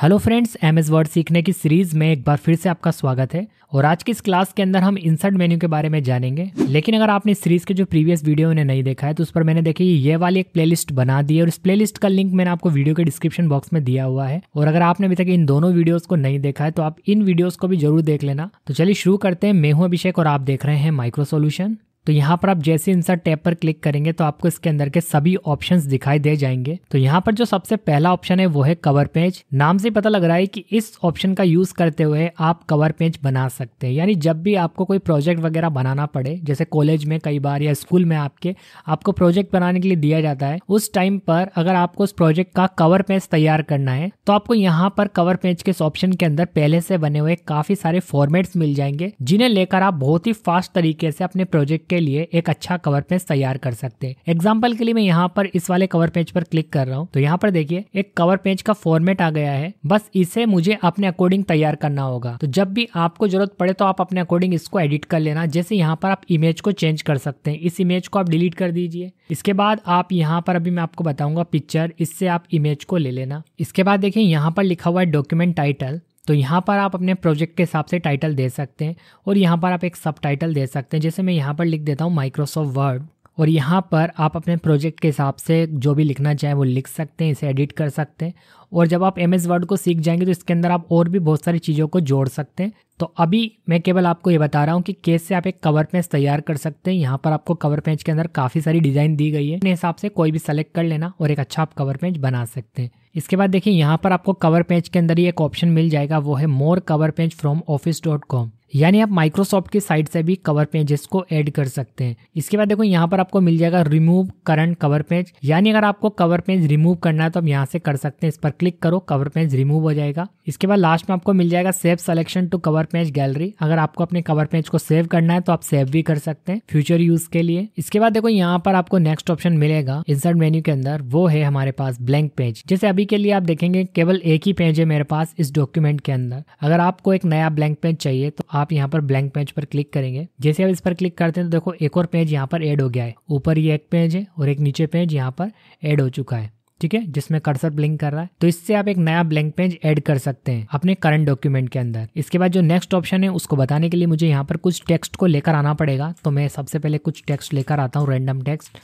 Hello friends M S Word सीखने की series में एक बार फिर से आपका स्वागत है और आज की इस क्लास के अंदर हम इंसर्ट मेन्यू के बारे में जानेंगे लेकिन अगर आपने इस सीरीज के जो प्रीवियस वीडियो ने नहीं देखा है तो उस पर मैंने देखिए ये वाली एक प्लेलिस्ट बना दी है और इस प्लेलिस्ट का लिंक मैंने आपको वीडियो के डिस्क्रिप्शन बॉक्स में दिया हुआ है और अगर आपने अभी तक इन दोनों वीडियोज को नहीं देखा है तो आप इन वीडियोज को भी जरूर देख लेना तो चलिए शुरू करते हैं मैं अभिषेक और आप देख रहे हैं माइक्रो सोल्यूशन तो यहाँ पर आप जैसे इंसर्ट टैब पर क्लिक करेंगे तो आपको इसके अंदर के सभी ऑप्शंस दिखाई दे जाएंगे तो यहाँ पर जो सबसे पहला ऑप्शन है वो है कवर पेज नाम से पता लग रहा है कि इस ऑप्शन का यूज करते हुए आप कवर पेज बना सकते हैं यानी जब भी आपको कोई प्रोजेक्ट वगैरह बनाना पड़े जैसे कॉलेज में कई बार या स्कूल में आपके आपको प्रोजेक्ट बनाने के लिए दिया जाता है उस टाइम पर अगर आपको उस प्रोजेक्ट का कवर पेज तैयार करना है तो आपको यहाँ पर कवर पेज के इस ऑप्शन के अंदर पहले से बने हुए काफी सारे फॉर्मेट्स मिल जाएंगे जिन्हें लेकर आप बहुत ही फास्ट तरीके से अपने प्रोजेक्ट के के लिए एक अच्छा कवर पेज तैयार कर सकते हैं एग्जाम्पल के लिए मैं यहाँ पर इस वाले कवर पेज पर क्लिक कर रहा हूँ तो यहाँ पर देखिए एक कवर पेज का फॉर्मेट आ गया है बस इसे मुझे अपने अकॉर्डिंग तैयार करना होगा तो जब भी आपको जरूरत पड़े तो आप अपने अकॉर्डिंग इसको एडिट कर लेना जैसे यहाँ पर आप इमेज को चेंज कर सकते हैं इस इमेज को आप डिलीट कर दीजिए इसके बाद आप यहाँ पर अभी मैं आपको बताऊंगा पिक्चर इससे आप इमेज को ले लेना इसके बाद देखिए यहाँ पर लिखा हुआ है डॉक्यूमेंट टाइटल तो यहाँ पर आप अपने प्रोजेक्ट के हिसाब से टाइटल दे सकते हैं और यहाँ पर आप एक सब टाइटल दे सकते हैं जैसे मैं यहाँ पर लिख देता हूँ माइक्रोसॉफ्ट वर्ड और यहाँ पर आप अपने प्रोजेक्ट के हिसाब से जो भी लिखना चाहें वो लिख सकते हैं इसे एडिट कर सकते हैं और जब आप एम एस वर्ड को सीख जाएंगे तो इसके अंदर आप और भी बहुत सारी चीज़ों को जोड़ सकते हैं तो अभी मैं केवल आपको ये बता रहा हूँ कि कैसे आप एक कवर पेज तैयार कर सकते हैं यहाँ पर आपको कवर पेज के अंदर काफ़ी सारी डिज़ाइन दी गई है अपने हिसाब से कोई भी सेलेक्ट कर लेना और एक अच्छा आप कवर पेज बना सकते हैं इसके बाद देखिए यहाँ पर आपको कवर पेज के अंदर ही एक ऑप्शन मिल जाएगा वो है more cover page from office dot com यानी आप माइक्रोसॉफ्ट की साइट से भी कवर पेज को ऐड कर सकते हैं इसके बाद देखो यहाँ पर आपको मिल जाएगा रिमूव करंट कवर पेज यानी अगर आपको कवर पेज रिमूव करना है तो आप यहाँ से कर सकते हैं इस पर क्लिक करो कवर पेज रिमूव हो जाएगा इसके बाद लास्ट में आपको मिल जाएगा save selection to cover page gallery अगर आपको अपने कवर पेज को सेव करना है तो आप सेव भी कर सकते हैं फ्यूचर यूज के लिए इसके बाद देखो यहाँ पर आपको नेक्स्ट ऑप्शन मिलेगा इंसर्ट मेन्यू के अंदर वो है हमारे पास ब्लैंक पेज जैसे अभी के लिए आप देखेंगे केवल एक ही पेज है मेरे पास इस डॉक्यूमेंट के अंदर अगर आपको एक नया ब्लैंक पेज चाहिए तो आप यहाँ पर ब्लैंक पेज पर क्लिक करेंगे जैसे आप इस पर क्लिक करते हैं तो देखो एक और पेज यहाँ पर एड हो गया है ऊपर ये एक पेज है और एक नीचे पेज यहाँ पर एड हो चुका है ठीक है जिसमें कर्सर ब्लिंक कर रहा है तो इससे आप एक नया ब्लैंक पेज ऐड कर सकते हैं अपने करंट डॉक्यूमेंट के अंदर इसके बाद जो नेक्स्ट ऑप्शन है उसको बताने के लिए मुझे यहाँ पर कुछ टेक्स्ट को लेकर आना पड़ेगा तो मैं सबसे पहले कुछ टेक्स्ट लेकर आता हूँ रैंडम टेक्स्ट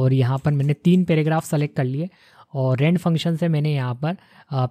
और यहाँ पर मैंने तीन पैराग्राफ सेलेक्ट कर लिए और रेंट फंक्शन से मैंने यहाँ पर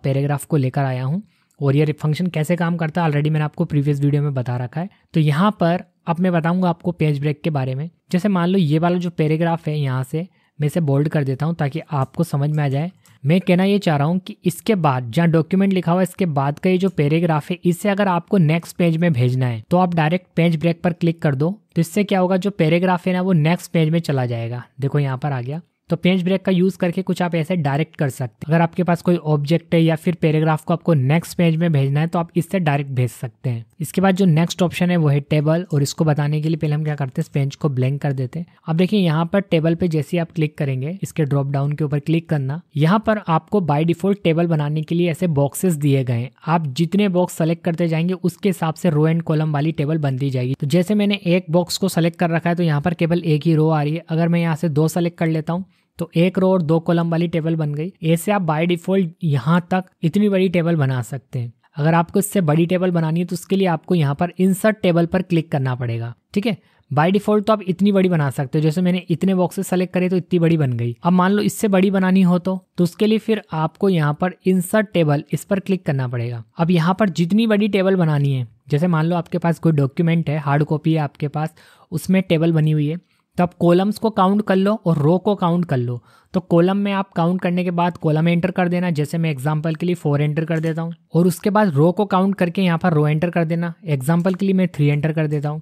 पैराग्राफ को लेकर आया हूँ और ये फंक्शन कैसे काम करता है ऑलरेडी मैंने आपको प्रीवियस वीडियो में बता रखा है तो यहाँ पर अब मैं बताऊँगा आपको पेज ब्रेक के बारे में जैसे मान लो ये वाला जो पैराग्राफ है यहाँ से मैं इसे बोल्ड कर देता हूँ ताकि आपको समझ में आ जाए मैं कहना ये चाह रहा हूँ कि इसके बाद जहाँ डॉक्यूमेंट लिखा हुआ है इसके बाद का ये जो पैराग्राफ है इससे अगर आपको नेक्स्ट पेज में भेजना है तो आप डायरेक्ट पेज ब्रेक पर क्लिक कर दो तो इससे क्या होगा जो पैराग्राफ है ना वो नेक्स्ट पेज में चला जाएगा देखो यहाँ पर आ गया तो पेज ब्रेक का यूज़ करके कुछ आप ऐसे डायरेक्ट कर सकते हैं अगर आपके पास कोई ऑब्जेक्ट है या फिर पैराग्राफ को आपको नेक्स्ट पेज में भेजना है तो आप इससे डायरेक्ट भेज सकते हैं इसके बाद जो नेक्स्ट ऑप्शन है वो है टेबल और इसको बताने के लिए पहले हम क्या करते हैं इस पेज को ब्लैंक कर देते हैं अब देखिए यहाँ पर टेबल पे जैसे आप क्लिक करेंगे इसके ड्रॉप डाउन के ऊपर क्लिक करना यहाँ पर आपको बाय डिफॉल्ट टेबल बनाने के लिए ऐसे बॉक्सेस दिए गए आप जितने बॉक्स सेलेक्ट करते जाएंगे उसके हिसाब से रो एंड कॉलम वाली टेबल बन दी जाएगी तो जैसे मैंने एक बॉक्स को सेलेक्ट कर रखा है तो यहाँ पर केवल एक ही रो आ रही है अगर मैं यहाँ से दो सेलेक्ट कर लेता हूँ तो एक रो और दो कॉलम वाली टेबल बन गई ऐसे आप बाय डिफॉल्ट यहाँ तक इतनी बड़ी टेबल बना सकते हैं अगर आपको इससे बड़ी टेबल बनानी है तो उसके लिए आपको यहाँ पर इंसर्ट टेबल पर क्लिक करना पड़ेगा ठीक है बाय डिफॉल्ट तो आप इतनी बड़ी बना सकते हो जैसे मैंने इतने बॉक्सेस सेलेक्ट करे तो इतनी बड़ी बन गई अब मान लो इससे बड़ी बनानी हो तो तो उसके लिए फिर आपको यहाँ पर इंसर्ट टेबल इस पर क्लिक करना पड़ेगा अब यहाँ पर जितनी बड़ी टेबल बनानी है जैसे मान लो आपके पास कोई डॉक्यूमेंट है हार्ड कॉपी है आपके पास उसमें टेबल बनी हुई है तो आप कॉलम्स को काउंट कर लो और रो को काउंट कर लो तो कॉलम में आप काउंट करने के बाद कॉलम एंटर कर देना जैसे मैं एग्जांपल के लिए फोर एंटर कर देता हूँ और उसके बाद रो को काउंट करके यहाँ पर रो एंटर कर देना एग्जांपल के लिए मैं थ्री एंटर कर देता हूँ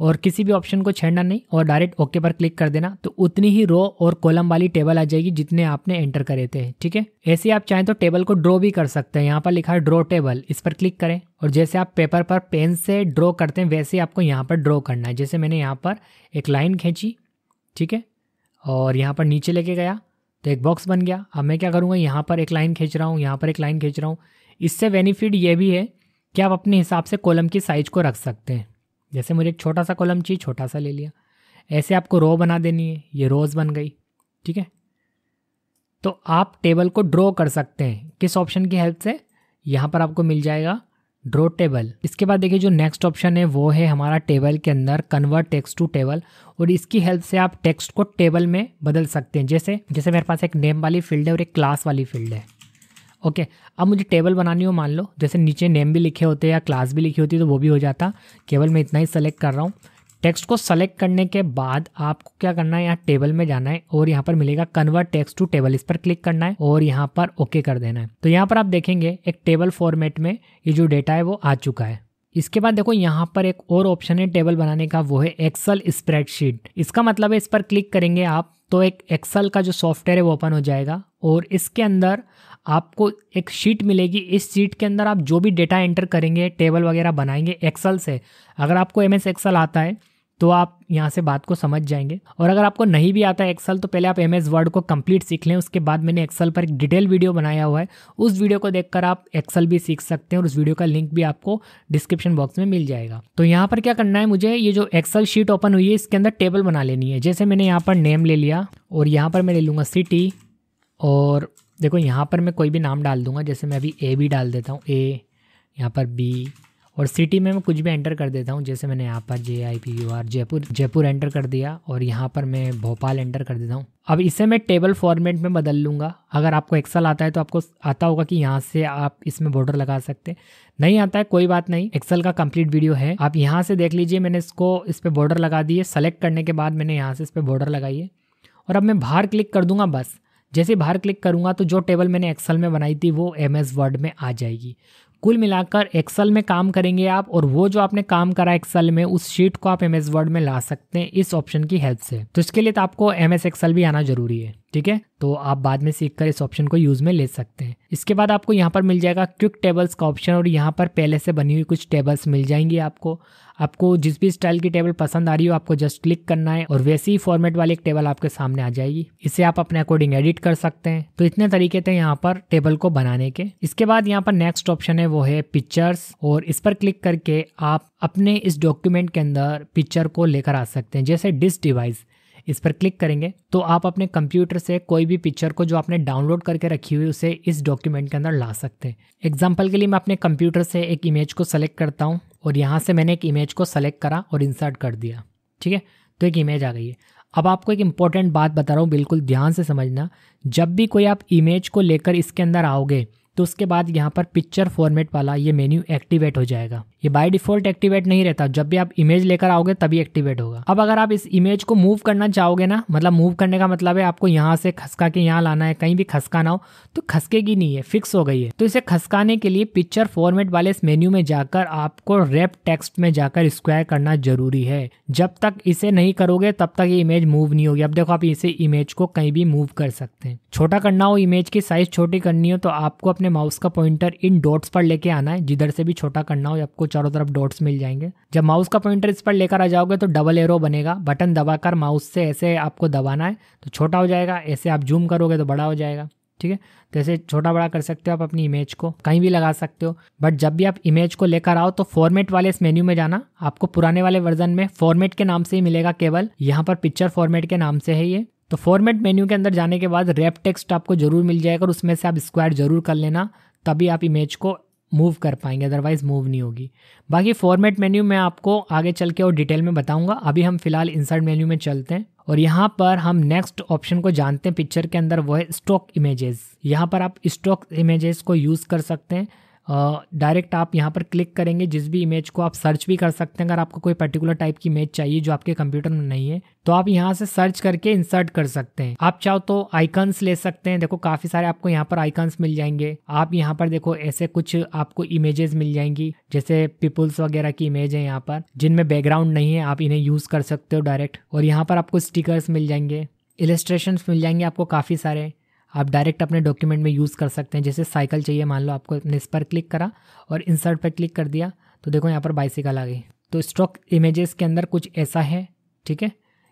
और किसी भी ऑप्शन को छेड़ना नहीं और डायरेक्ट ओके पर क्लिक कर देना तो उतनी ही रो और कॉलम वाली टेबल आ जाएगी जितने आपने एंटर करे थे ठीक है ऐसे आप चाहें तो टेबल को ड्रॉ भी कर सकते हैं यहाँ पर लिखा है ड्रॉ टेबल इस पर क्लिक करें और जैसे आप पेपर पर पेन से ड्रॉ करते हैं वैसे आपको यहाँ पर ड्रॉ करना है जैसे मैंने यहाँ पर एक लाइन खींची ठीक है और यहाँ पर नीचे लेके गया तो एक बॉक्स बन गया अब मैं क्या करूँगा यहाँ पर एक लाइन खींच रहा हूँ यहाँ पर एक लाइन खींच रहा हूँ इससे बेनिफिट ये भी है कि आप अपने हिसाब से कॉलम की साइज को रख सकते हैं जैसे मुझे एक छोटा सा कॉलम चाहिए छोटा सा ले लिया ऐसे आपको रो बना देनी है ये रोज़ बन गई ठीक है तो आप टेबल को ड्रॉ कर सकते हैं किस ऑप्शन की हेल्प से यहाँ पर आपको मिल जाएगा ड्रो टेबल इसके बाद देखिए जो नेक्स्ट ऑप्शन है वो है हमारा टेबल के अंदर कन्वर्ट टेक्स्ट टू टेबल और इसकी हेल्प से आप टेक्स्ट को टेबल में बदल सकते हैं जैसे जैसे मेरे पास एक नेम वाली फील्ड है और एक क्लास वाली फील्ड है ओके अब मुझे टेबल बनानी हो मान लो जैसे नीचे नेम भी लिखे होते या क्लास भी लिखी होती तो वो भी हो जाता केवल मैं इतना ही सेलेक्ट कर रहा हूँ टेक्स्ट को सेलेक्ट करने के बाद आपको क्या करना है यहाँ टेबल में जाना है और यहाँ पर मिलेगा कन्वर्ट टेक्स्ट टू टेबल इस पर क्लिक करना है और यहाँ पर ओके okay कर देना है तो यहाँ पर आप देखेंगे एक टेबल फॉर्मेट में ये जो डेटा है वो आ चुका है इसके बाद देखो यहाँ पर एक और ऑप्शन है टेबल बनाने का वो है एक्सल स्प्रेडशीट इसका मतलब है इस पर क्लिक करेंगे आप तो एक एक्सल का जो सॉफ्टवेयर है वो ओपन हो जाएगा और इसके अंदर आपको एक शीट मिलेगी इस शीट के अंदर आप जो भी डेटा एंटर करेंगे टेबल वगैरह बनाएंगे एक्सल से अगर आपको एम एस एक्सल आता है तो आप यहाँ से बात को समझ जाएंगे और अगर आपको नहीं भी आता है एक्सल तो पहले आप एम एस वर्ड को कंप्लीट सीख लें उसके बाद मैंने एक्सल पर एक डिटेल वीडियो बनाया हुआ है उस वीडियो को देखकर आप एक्सल भी सीख सकते हैं और उस वीडियो का लिंक भी आपको डिस्क्रिप्शन बॉक्स में मिल जाएगा तो यहाँ पर क्या करना है मुझे ये जो एक्सल शीट ओपन हुई है इसके अंदर टेबल बना लेनी है जैसे मैंने यहाँ पर नेम ले लिया और यहाँ पर मैं ले लूँगा सिटी और देखो यहाँ पर मैं कोई भी नाम डाल दूँगा जैसे मैं अभी ए भी डाल देता हूँ ए यहाँ पर बी और सिटी में मैं कुछ भी एंटर कर देता हूँ जैसे मैंने यहाँ पर J I P U R Jaipur Jaipur enter कर दिया और यहाँ पर मैं भोपाल एंटर कर देता हूँ अब इसे मैं टेबल फॉर्मेट में बदल लूँगा अगर आपको एक्सेल आता है तो आपको आता होगा कि यहाँ से आप इसमें बॉर्डर लगा सकते नहीं आता है कोई बात नहीं एक्सेल का कंप्लीट वीडियो है आप यहाँ से देख लीजिए मैंने इसको इस पर बॉर्डर लगा दिए सेलेक्ट करने के बाद मैंने यहाँ से इस पर बॉर्डर लगाई है और अब मैं बाहर क्लिक कर दूंगा बस जैसे बाहर क्लिक करूँगा तो जो टेबल मैंने एक्सेल में बनाई थी वो एम एस वर्ड में आ जाएगी कुल मिलाकर एक्सेल में काम करेंगे आप और वो जो आपने काम करा एक्सेल में उस शीट को आप एम एस वर्ड में ला सकते हैं इस ऑप्शन की हेल्प से तो इसके लिए तो आपको एम एस एक्सेल भी आना जरूरी है ठीक है तो आप बाद में सीख कर इस ऑप्शन को यूज़ में ले सकते हैं इसके बाद आपको यहाँ पर मिल जाएगा क्विक टेबल्स का ऑप्शन और यहाँ पर पहले से बनी हुई कुछ टेबल्स मिल जाएंगी आपको आपको जिस भी स्टाइल की टेबल पसंद आ रही हो आपको जस्ट क्लिक करना है और वैसे ही फॉर्मेट वाली एक टेबल आपके सामने आ जाएगी इसे आप अपने अकॉर्डिंग एडिट कर सकते हैं तो इतने तरीके थे यहाँ पर टेबल को बनाने के इसके बाद यहाँ पर नेक्स्ट ऑप्शन है वो है पिक्चर्स और इस पर क्लिक करके आप अपने इस डॉक्यूमेंट के अंदर पिक्चर को लेकर आ सकते हैं जैसे डिस डिवाइस इस पर क्लिक करेंगे तो आप अपने कंप्यूटर से कोई भी पिक्चर को जो आपने डाउनलोड करके रखी हुई उसे इस डॉक्यूमेंट के अंदर ला सकते हैं एग्जाम्पल के लिए मैं अपने कंप्यूटर से एक इमेज को सेलेक्ट करता हूँ और यहाँ से मैंने एक इमेज को सेलेक्ट करा और इंसर्ट कर दिया ठीक है तो एक इमेज आ गई है अब आपको एक इम्पॉर्टेंट बात बता रहा हूँ बिल्कुल ध्यान से समझना जब भी कोई आप इमेज को लेकर इसके अंदर आओगे तो उसके बाद यहाँ पर पिक्चर फॉर्मेट वाला ये मेन्यू एक्टिवेट हो जाएगा ये बाय डिफॉल्ट एक्टिवेट नहीं रहता जब भी आप इमेज लेकर आओगे तभी एक्टिवेट होगा अब अगर आप इस इमेज को मूव करना चाहोगे ना मतलब मूव करने का मतलब है आपको यहाँ से खसका के यहाँ लाना है कहीं भी खसकाना हो तो खसकेगी नहीं है फिक्स हो गई है तो इसे खसकाने के लिए पिक्चर फॉर्मेट वाले इस मेन्यू में जाकर आपको रेप टेक्स्ट में जाकर स्क्वायर करना जरूरी है जब तक इसे नहीं करोगे तब तक ये इमेज मूव नहीं होगी अब देखो आप इसे इमेज को कहीं भी मूव कर सकते हैं छोटा करना हो इमेज की साइज छोटी करनी हो तो आपको अपने माउस का पॉइंटर इन डॉट्स पर लेके आना है जिधर से भी छोटा करना हो आपको चारों तरफ डॉट्स मिल जाएंगे जब माउस का पॉइंटर इस पर लेकर आ जाओगे तो डबल एरो बनेगा बटन दबाकर माउस से ऐसे आपको दबाना है तो छोटा हो जाएगा ऐसे आप जूम करोगे तो बड़ा हो जाएगा ठीक है तो ऐसे छोटा बड़ा कर सकते हो आप अपनी इमेज को कहीं भी लगा सकते हो बट जब भी आप इमेज को लेकर आओ तो फॉर्मेट वाले इस मेन्यू में जाना आपको पुराने वाले वर्जन में फॉर्मेट के नाम से ही मिलेगा केवल यहाँ पर पिक्चर फॉर्मेट के नाम से है ये तो फॉर्मेट मेन्यू के अंदर जाने के बाद रैप टेक्स्ट आपको ज़रूर मिल जाएगा और उसमें से आप स्क्वायर ज़रूर कर लेना तभी आप इमेज को मूव कर पाएंगे अदरवाइज़ मूव नहीं होगी बाकी फॉर्मेट मेन्यू मैं आपको आगे चल के और डिटेल में बताऊंगा अभी हम फिलहाल इंसर्ट मेन्यू में चलते हैं और यहाँ पर हम नेक्स्ट ऑप्शन को जानते हैं पिक्चर के अंदर वो है स्टॉक इमेजेस यहाँ पर आप स्टॉक इमेजेस को यूज़ कर सकते हैं डायरेक्ट आप यहाँ पर क्लिक करेंगे जिस भी इमेज को आप सर्च भी कर सकते हैं अगर आपको कोई पर्टिकुलर टाइप की इमेज चाहिए जो आपके कंप्यूटर में नहीं है तो आप यहाँ से सर्च करके इंसर्ट कर सकते हैं आप चाहो तो आइकन्स ले सकते हैं देखो काफ़ी सारे आपको यहाँ पर आइकन्स मिल जाएंगे आप यहाँ पर देखो ऐसे कुछ आपको इमेजेस मिल जाएंगी जैसे पीपुल्स वगैरह की इमेज है यहाँ पर जिनमें बैकग्राउंड नहीं है आप इन्हें यूज़ कर सकते हो डायरेक्ट और यहाँ पर आपको स्टिकर्स मिल जाएंगे इलेस्ट्रेशन मिल जाएंगे आपको काफ़ी सारे आप डायरेक्ट अपने डॉक्यूमेंट में यूज़ कर सकते हैं जैसे साइकिल चाहिए मान लो आपको अपने इस पर क्लिक करा और इंसर्ट पर क्लिक कर दिया तो देखो यहाँ पर बाइसिकल आ गई तो स्टॉक इमेजेस के अंदर कुछ ऐसा है ठीक है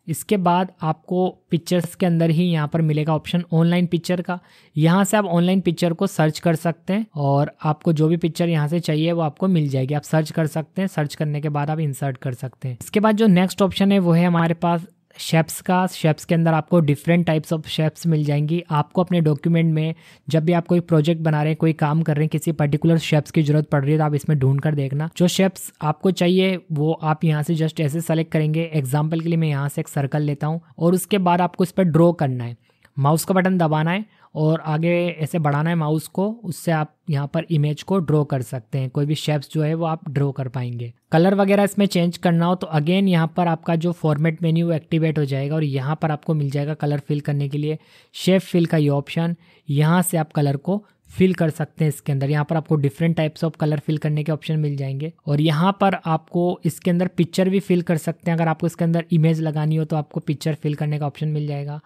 इसके बाद आपको पिक्चर्स के अंदर ही यहाँ पर मिलेगा ऑप्शन ऑनलाइन पिक्चर का यहाँ से आप ऑनलाइन पिक्चर को सर्च कर सकते हैं और आपको जो भी पिक्चर यहाँ से चाहिए वो आपको मिल जाएगी आप सर्च कर सकते हैं सर्च करने के बाद आप इंसर्ट कर सकते हैं इसके बाद जो नेक्स्ट ऑप्शन है वो है हमारे पास शेप्स का शेप्स के अंदर आपको डिफरेंट टाइप्स ऑफ शेप्स मिल जाएंगी आपको अपने डॉक्यूमेंट में जब भी आप कोई प्रोजेक्ट बना रहे हैं कोई काम कर रहे हैं किसी पर्टिकुलर शेप्स की जरूरत पड़ रही है तो आप इसमें ढूंढ कर देखना जो शेप्स आपको चाहिए वो आप यहाँ से जस्ट ऐसे सेलेक्ट करेंगे एग्जाम्पल के लिए मैं यहाँ से एक सर्कल लेता हूँ और उसके बाद आपको इस पर ड्रॉ करना है माउस का बटन दबाना है और आगे ऐसे बढ़ाना है माउस को उससे आप यहाँ पर इमेज को ड्रॉ कर सकते हैं कोई भी शेप्स जो है वो आप ड्रॉ कर पाएंगे कलर वगैरह इसमें चेंज करना हो तो अगेन यहाँ पर आपका जो फॉर्मेट मेन्यू एक्टिवेट हो जाएगा और यहाँ पर आपको मिल जाएगा कलर फिल करने के लिए शेप फिल का ये ऑप्शन यहाँ से आप कलर को फिल कर सकते हैं इसके अंदर यहाँ पर आपको different types of colour fill करने के ऑप्शन मिल जाएंगे और यहाँ पर आपको इसके अंदर पिक्चर भी फिल कर सकते हैं अगर आपको इसके अंदर इमेज लगानी हो तो आपको पिक्चर फिल करने का ऑप्शन मिल जाएगा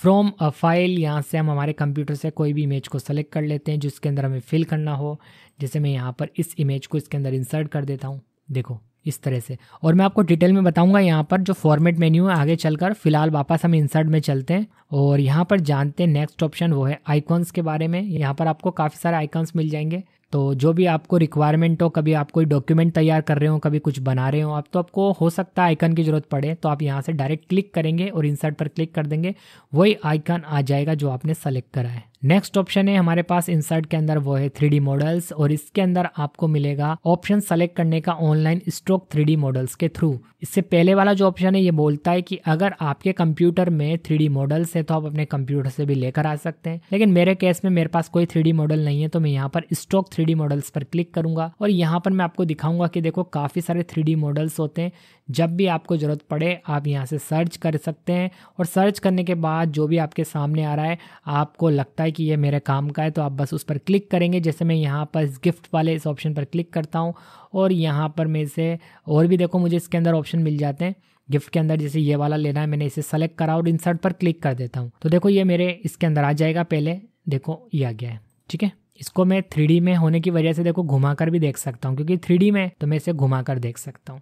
फ्रॉम अ फाइल यहाँ से हम हमारे कंप्यूटर से कोई भी इमेज को सेलेक्ट कर लेते हैं जिसके अंदर हमें फिल करना हो जैसे मैं यहाँ पर इस इमेज को इसके अंदर इंसर्ट कर देता हूँ देखो इस तरह से और मैं आपको डिटेल में बताऊंगा यहाँ पर जो फॉर्मेट मेन्यू है आगे चलकर फिलहाल वापस हम इंसर्ट में चलते हैं और यहाँ पर जानते हैं नेक्स्ट ऑप्शन वो है आइकॉन्स के बारे में यहाँ पर आपको काफ़ी सारे आइकॉन्स मिल जाएंगे तो जो भी आपको रिक्वायरमेंट हो कभी आप कोई डॉक्यूमेंट तैयार कर रहे हो कभी कुछ बना रहे हो आप तो आपको हो सकता है आइकन की ज़रूरत पड़े तो आप यहाँ से डायरेक्ट क्लिक करेंगे और इंसर्ट पर क्लिक कर देंगे वही आइकन आ जाएगा जो आपने सेलेक्ट करा है नेक्स्ट ऑप्शन है हमारे पास इंसर्ट के अंदर वो है थ्री मॉडल्स और इसके अंदर आपको मिलेगा ऑप्शन सेलेक्ट करने का ऑनलाइन स्टॉक थ्री मॉडल्स के थ्रू इससे पहले वाला जो ऑप्शन है ये बोलता है कि अगर आपके कंप्यूटर में थ्री मॉडल्स है तो आप अपने कंप्यूटर से भी लेकर आ सकते हैं लेकिन मेरे केस में मेरे पास कोई थ्री मॉडल नहीं है तो मैं यहाँ पर स्टॉक थ्री मॉडल्स पर क्लिक करूंगा और यहाँ पर मैं आपको दिखाऊंगा कि देखो काफ़ी सारे थ्री मॉडल्स होते हैं जब भी आपको ज़रूरत पड़े आप यहाँ से सर्च कर सकते हैं और सर्च करने के बाद जो भी आपके सामने आ रहा है आपको लगता है कि ये मेरे काम का है तो आप बस उस पर क्लिक करेंगे जैसे मैं यहाँ पर इस गिफ्ट वाले इस ऑप्शन पर क्लिक करता हूँ और यहाँ पर मेरे से और भी देखो मुझे इसके अंदर ऑप्शन मिल जाते हैं गिफ्ट के अंदर जैसे ये वाला लेना है मैंने इसे सेलेक्ट करा और इंसर्ट पर क्लिक कर देता हूँ तो देखो ये मेरे इसके अंदर आ जाएगा पहले देखो ये आ गया है ठीक है इसको मैं थ्री में होने की वजह से देखो घुमा कर भी देख सकता हूँ क्योंकि थ्री में तो मैं इसे घुमा कर देख सकता हूँ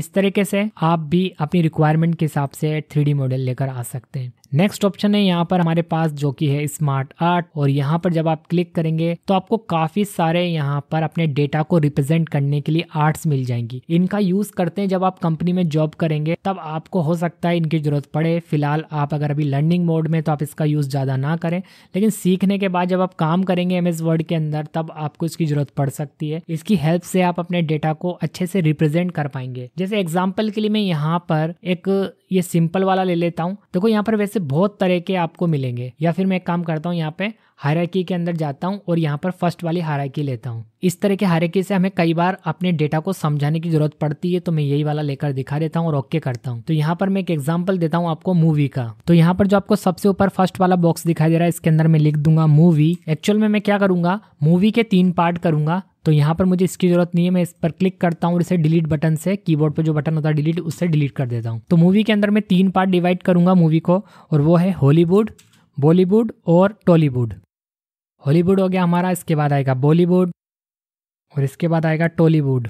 इस तरीके से आप भी अपनी रिक्वायरमेंट के हिसाब से थ्री मॉडल लेकर आ सकते हैं नेक्स्ट ऑप्शन है यहाँ पर हमारे पास जो कि है स्मार्ट आर्ट और यहाँ पर जब आप क्लिक करेंगे तो आपको काफी सारे यहाँ पर अपने डेटा को रिप्रेजेंट करने के लिए आर्ट्स मिल जाएंगी इनका यूज करते हैं जब आप कंपनी में जॉब करेंगे तब आपको हो सकता है इनकी जरूरत पड़े फिलहाल आप अगर अभी लर्निंग मोड में तो आप इसका यूज ज्यादा ना करें लेकिन सीखने के बाद जब आप काम करेंगे एम एस वर्ड के अंदर तब आपको इसकी जरूरत पड़ सकती है इसकी हेल्प से आप अपने डेटा को अच्छे से रिप्रेजेंट कर पाएंगे जैसे एग्जाम्पल के लिए मैं यहाँ पर एक ये सिंपल वाला ले लेता हूँ देखो यहाँ पर वैसे से बहुत तरह के आपको मिलेंगे या फिर मैं एक काम करता हूँ यहाँ पे हायराकी के अंदर जाता हूँ और यहाँ पर फर्स्ट वाली हायराकी लेता हूँ इस तरह के हायराकी से हमें कई बार अपने डेटा को समझाने की जरूरत पड़ती है तो मैं यही वाला लेकर दिखा देता हूँ और ओके करता हूँ तो यहाँ पर मैं एक एग्जाम्पल देता हूँ आपको मूवी का तो यहाँ पर जो आपको सबसे ऊपर फर्स्ट वाला बॉक्स दिखाई दे रहा है इसके अंदर मैं लिख दूंगा मूवी एक्चुअल में मैं क्या करूंगा मूवी के तीन पार्ट करूंगा तो यहाँ पर मुझे इसकी ज़रूरत नहीं है मैं इस पर क्लिक करता हूँ और इसे डिलीट बटन से कीबोर्ड पर जो बटन होता है डिलीट उससे डिलीट कर देता हूँ तो मूवी के अंदर मैं तीन पार्ट डिवाइड करूँगा मूवी को और वो है हॉलीवुड बॉलीवुड और टॉलीवुड हॉलीवुड हो गया हमारा इसके बाद आएगा बॉलीवुड और इसके बाद आएगा टॉलीवुड